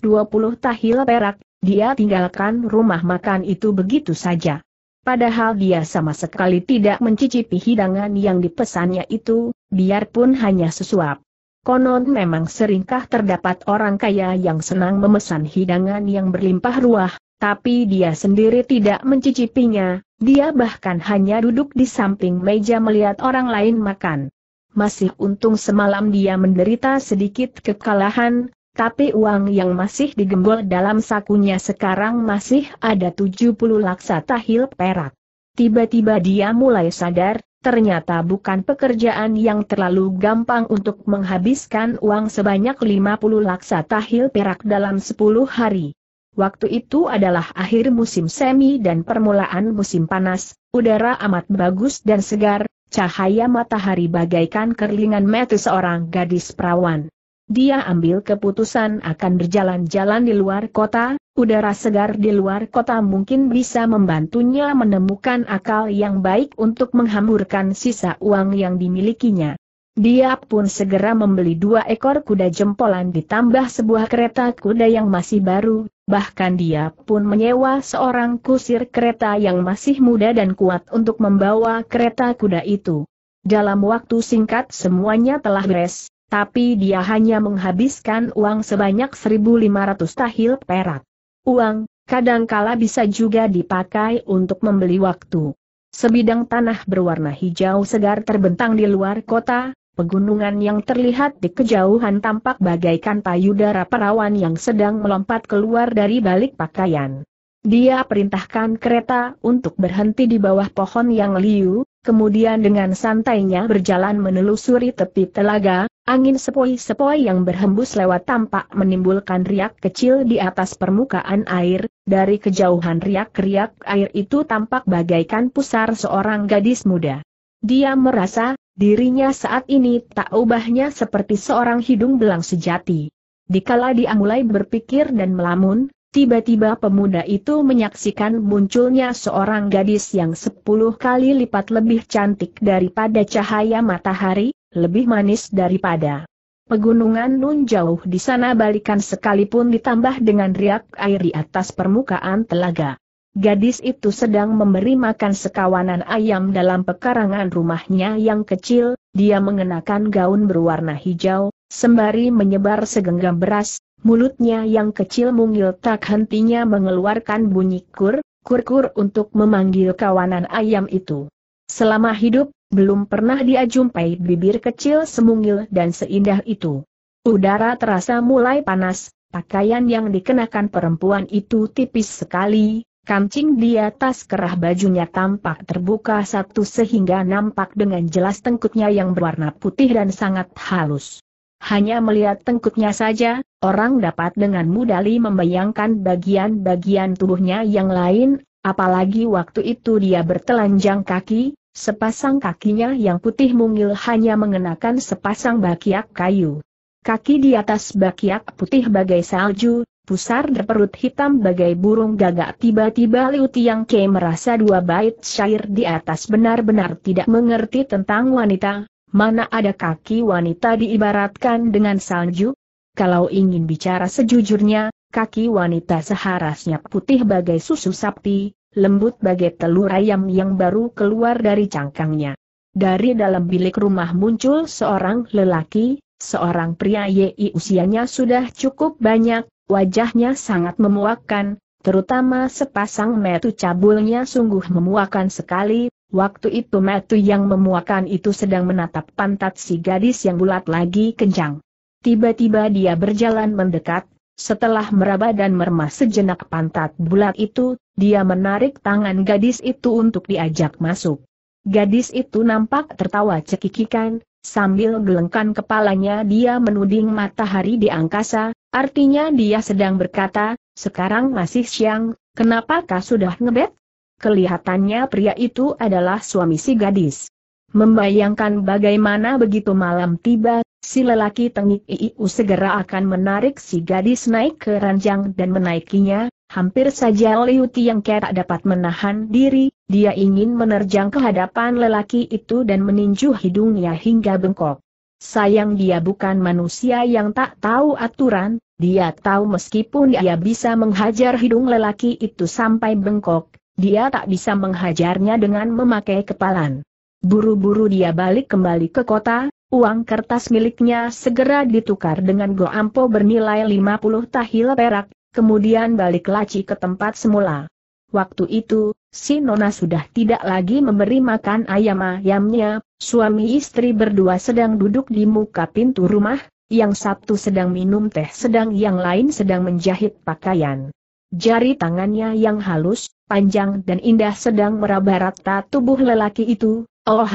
tahil perak, dia tinggalkan rumah makan itu begitu saja. Padahal dia sama sekali tidak mencicipi hidangan yang dipesannya itu, biarpun hanya sesuap. Konon memang seringkah terdapat orang kaya yang senang memesan hidangan yang berlimpah ruah, tapi dia sendiri tidak mencicipinya, dia bahkan hanya duduk di samping meja melihat orang lain makan. Masih untung semalam dia menderita sedikit kekalahan, tapi uang yang masih digembol dalam sakunya sekarang masih ada 70 laksa tahil perak. Tiba-tiba dia mulai sadar, ternyata bukan pekerjaan yang terlalu gampang untuk menghabiskan uang sebanyak 50 laksa tahil perak dalam 10 hari. Waktu itu adalah akhir musim semi dan permulaan musim panas, udara amat bagus dan segar, cahaya matahari bagaikan kerlingan mata seorang gadis perawan. Dia ambil keputusan akan berjalan-jalan di luar kota, udara segar di luar kota mungkin bisa membantunya menemukan akal yang baik untuk menghamburkan sisa uang yang dimilikinya. Dia pun segera membeli dua ekor kuda jempolan ditambah sebuah kereta kuda yang masih baru, bahkan dia pun menyewa seorang kusir kereta yang masih muda dan kuat untuk membawa kereta kuda itu. Dalam waktu singkat semuanya telah beres, tapi dia hanya menghabiskan uang sebanyak 1.500 tahil perak. Uang, kadangkala bisa juga dipakai untuk membeli waktu. Sebidang tanah berwarna hijau segar terbentang di luar kota, Pegunungan yang terlihat di kejauhan tampak bagaikan payudara perawan yang sedang melompat keluar dari balik pakaian. Dia perintahkan kereta untuk berhenti di bawah pohon yang liu, kemudian dengan santainya berjalan menelusuri tepi telaga, angin sepoi-sepoi yang berhembus lewat tampak menimbulkan riak kecil di atas permukaan air, dari kejauhan riak-riak air itu tampak bagaikan pusar seorang gadis muda. Dia merasa Dirinya saat ini tak ubahnya seperti seorang hidung belang sejati. Dikala dia mulai berpikir dan melamun, tiba-tiba pemuda itu menyaksikan munculnya seorang gadis yang sepuluh kali lipat lebih cantik daripada cahaya matahari, lebih manis daripada pegunungan nun jauh di sana balikan sekalipun ditambah dengan riak air di atas permukaan telaga. Gadis itu sedang memberi makan sekawanan ayam dalam pekarangan rumahnya yang kecil, dia mengenakan gaun berwarna hijau, sembari menyebar segenggam beras, mulutnya yang kecil mungil tak hentinya mengeluarkan bunyi kur, kur-kur untuk memanggil kawanan ayam itu. Selama hidup, belum pernah dia jumpai bibir kecil semungil dan seindah itu. Udara terasa mulai panas, pakaian yang dikenakan perempuan itu tipis sekali, Kancing di atas kerah bajunya tampak terbuka satu sehingga nampak dengan jelas tengkutnya yang berwarna putih dan sangat halus. Hanya melihat tengkutnya saja, orang dapat dengan mudah membayangkan bagian-bagian tubuhnya yang lain, apalagi waktu itu dia bertelanjang kaki, sepasang kakinya yang putih mungil hanya mengenakan sepasang bakiak kayu. Kaki di atas bakiak putih bagai salju, pusar perut hitam bagai burung gagak tiba-tiba Liu Tiang Ke merasa dua bait syair di atas benar-benar tidak mengerti tentang wanita, mana ada kaki wanita diibaratkan dengan salju? Kalau ingin bicara sejujurnya, kaki wanita seharusnya putih bagai susu sapi, lembut bagai telur ayam yang baru keluar dari cangkangnya. Dari dalam bilik rumah muncul seorang lelaki, seorang pria Yi usianya sudah cukup banyak, Wajahnya sangat memuakkan, terutama sepasang metu cabulnya sungguh memuakkan sekali, waktu itu metu yang memuakkan itu sedang menatap pantat si gadis yang bulat lagi kencang. Tiba-tiba dia berjalan mendekat, setelah meraba dan meremas sejenak pantat bulat itu, dia menarik tangan gadis itu untuk diajak masuk. Gadis itu nampak tertawa cekikikan, Sambil gelengkan kepalanya dia menuding matahari di angkasa, artinya dia sedang berkata, sekarang masih siang, kenapakah sudah ngebet? Kelihatannya pria itu adalah suami si gadis. Membayangkan bagaimana begitu malam tiba, si lelaki tengik iu segera akan menarik si gadis naik ke ranjang dan menaikinya, Hampir saja Liu Tiang Ke tak dapat menahan diri, dia ingin menerjang ke hadapan lelaki itu dan meninju hidungnya hingga bengkok. Sayang dia bukan manusia yang tak tahu aturan, dia tahu meskipun dia bisa menghajar hidung lelaki itu sampai bengkok, dia tak bisa menghajarnya dengan memakai kepalan. Buru-buru dia balik kembali ke kota, uang kertas miliknya segera ditukar dengan goampo bernilai 50 tahil perak, kemudian balik laci ke tempat semula. Waktu itu, si Nona sudah tidak lagi memberi makan ayam-ayamnya, suami istri berdua sedang duduk di muka pintu rumah, yang satu sedang minum teh sedang yang lain sedang menjahit pakaian. Jari tangannya yang halus, panjang dan indah sedang meraba rata tubuh lelaki itu, oh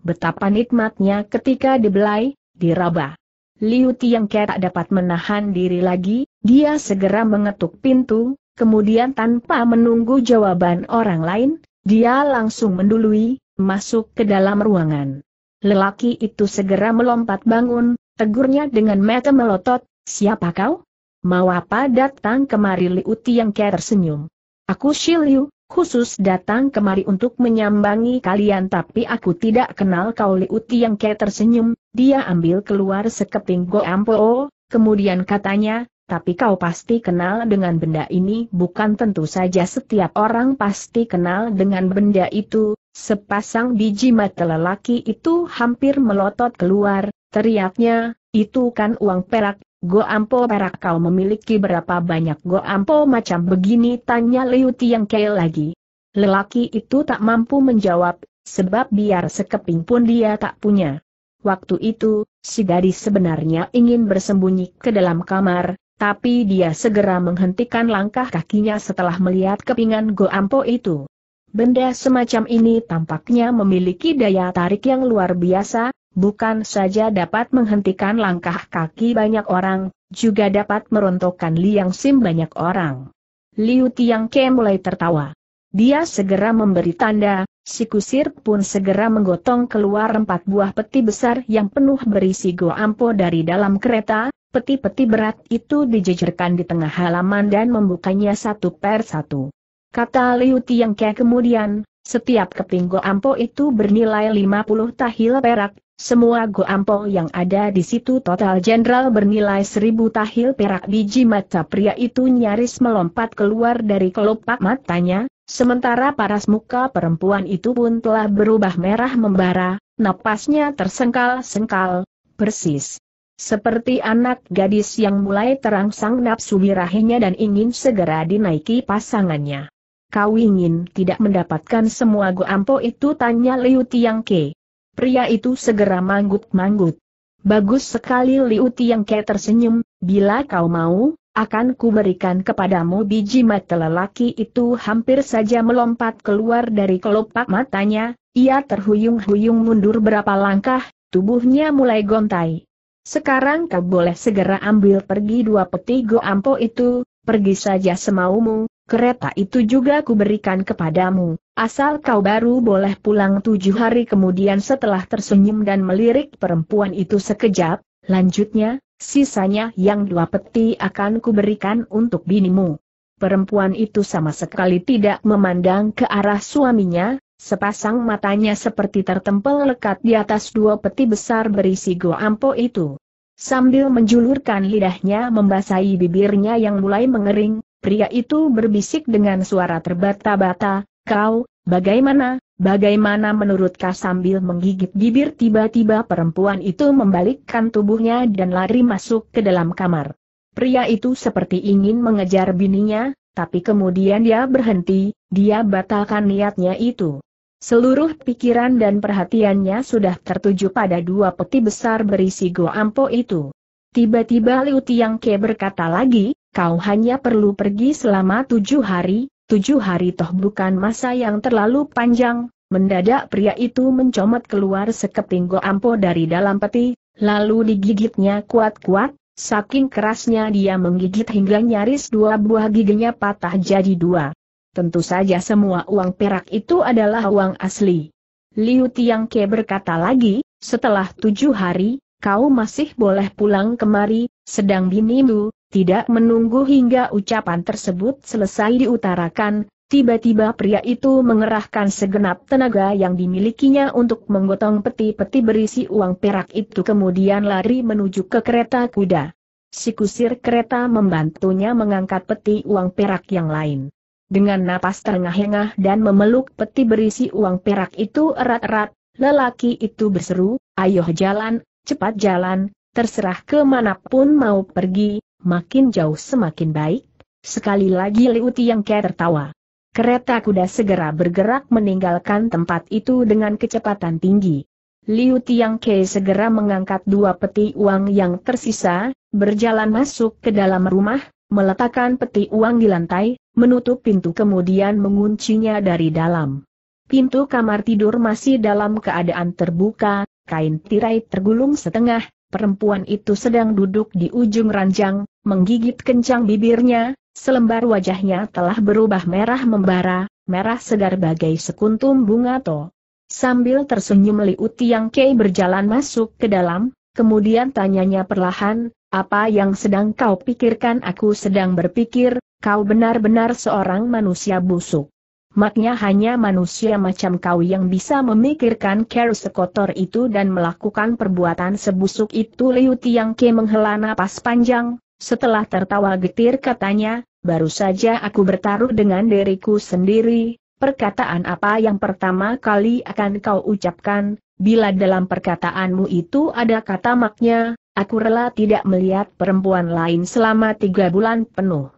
betapa nikmatnya ketika dibelai, diraba. Liu Tiangke tak dapat menahan diri lagi, dia segera mengetuk pintu, kemudian tanpa menunggu jawaban orang lain, dia langsung mendului, masuk ke dalam ruangan. Lelaki itu segera melompat bangun, tegurnya dengan mata melotot, siapa kau? Mau apa datang kemari Liu Tiangke tersenyum. Aku Shi Liu, khusus datang kemari untuk menyambangi kalian tapi aku tidak kenal kau Liu Tiangke tersenyum, dia ambil keluar sekeping goampo, kemudian katanya, tapi kau pasti kenal dengan benda ini bukan tentu saja setiap orang pasti kenal dengan benda itu, sepasang biji mata lelaki itu hampir melotot keluar, teriaknya, itu kan uang perak, goampo perak kau memiliki berapa banyak goampo macam begini tanya Liu Tiang Kei lagi. Lelaki itu tak mampu menjawab, sebab biar sekeping pun dia tak punya. Waktu itu, si gadis sebenarnya ingin bersembunyi ke dalam kamar, tapi dia segera menghentikan langkah kakinya setelah melihat kepingan Goampo itu. Benda semacam ini tampaknya memiliki daya tarik yang luar biasa, bukan saja dapat menghentikan langkah kaki banyak orang, juga dapat merontokkan liang sim banyak orang. Liu Tiang Ke mulai tertawa. Dia segera memberi tanda, Si kusir pun segera menggotong keluar empat buah peti besar yang penuh berisi goampo dari dalam kereta, peti-peti berat itu dijejerkan di tengah halaman dan membukanya satu per satu. Kata Liu Tiangke kemudian, setiap keping goampo itu bernilai 50 tahil perak, semua goampo yang ada di situ total jenderal bernilai 1000 tahil perak biji mata pria itu nyaris melompat keluar dari kelopak matanya, Sementara paras muka perempuan itu pun telah berubah merah membara, napasnya tersengkal-sengkal, persis. Seperti anak gadis yang mulai terangsang nafsu birahinya dan ingin segera dinaiki pasangannya. Kau ingin tidak mendapatkan semua guampo itu tanya Liu Tiangke. Pria itu segera manggut-manggut. Bagus sekali Liu Tiangke tersenyum, bila kau mau, akan kuberikan kepadamu biji mata lelaki itu hampir saja melompat keluar dari kelopak matanya, ia terhuyung-huyung mundur berapa langkah, tubuhnya mulai gontai. Sekarang kau boleh segera ambil pergi dua peti goampo itu, pergi saja semaumu, kereta itu juga kuberikan kepadamu, asal kau baru boleh pulang tujuh hari kemudian setelah tersenyum dan melirik perempuan itu sekejap, lanjutnya, Sisanya yang dua peti akan kuberikan untuk binimu. Perempuan itu sama sekali tidak memandang ke arah suaminya, sepasang matanya seperti tertempel lekat di atas dua peti besar berisi goampo itu. Sambil menjulurkan lidahnya membasahi bibirnya yang mulai mengering, pria itu berbisik dengan suara terbata-bata, kau, bagaimana, Bagaimana menurut sambil menggigit bibir tiba-tiba perempuan itu membalikkan tubuhnya dan lari masuk ke dalam kamar. Pria itu seperti ingin mengejar bininya, tapi kemudian dia berhenti, dia batalkan niatnya itu. Seluruh pikiran dan perhatiannya sudah tertuju pada dua peti besar berisi goampo itu. Tiba-tiba Liu Tiang berkata lagi, kau hanya perlu pergi selama tujuh hari, tujuh hari toh bukan masa yang terlalu panjang, mendadak pria itu mencomot keluar sekeping goampo dari dalam peti, lalu digigitnya kuat-kuat, saking kerasnya dia menggigit hingga nyaris dua buah giginya patah jadi dua. Tentu saja semua uang perak itu adalah uang asli. Liu Tiang berkata lagi, setelah tujuh hari, kau masih boleh pulang kemari, sedang binimu, tidak menunggu hingga ucapan tersebut selesai diutarakan, tiba-tiba pria itu mengerahkan segenap tenaga yang dimilikinya untuk menggotong peti-peti berisi uang perak itu kemudian lari menuju ke kereta kuda. Si kusir kereta membantunya mengangkat peti uang perak yang lain. Dengan napas terengah-engah dan memeluk peti berisi uang perak itu erat-erat, lelaki itu berseru, ayo jalan, cepat jalan, terserah kemanapun mau pergi, makin jauh semakin baik. Sekali lagi Liu Tiang Ke tertawa. Kereta kuda segera bergerak meninggalkan tempat itu dengan kecepatan tinggi. Liu Tiang Ke segera mengangkat dua peti uang yang tersisa, berjalan masuk ke dalam rumah, meletakkan peti uang di lantai, menutup pintu kemudian menguncinya dari dalam. Pintu kamar tidur masih dalam keadaan terbuka, kain tirai tergulung setengah, perempuan itu sedang duduk di ujung ranjang, menggigit kencang bibirnya, selembar wajahnya telah berubah merah membara, merah segar bagai sekuntum bunga to. Sambil tersenyum Liu yang Kei berjalan masuk ke dalam, kemudian tanyanya perlahan, apa yang sedang kau pikirkan aku sedang berpikir, kau benar-benar seorang manusia busuk. Maknya hanya manusia macam kau yang bisa memikirkan care sekotor itu dan melakukan perbuatan sebusuk itu Liu Tiang Ke menghela napas panjang, setelah tertawa getir katanya, baru saja aku bertaruh dengan diriku sendiri, perkataan apa yang pertama kali akan kau ucapkan, bila dalam perkataanmu itu ada kata maknya, aku rela tidak melihat perempuan lain selama tiga bulan penuh.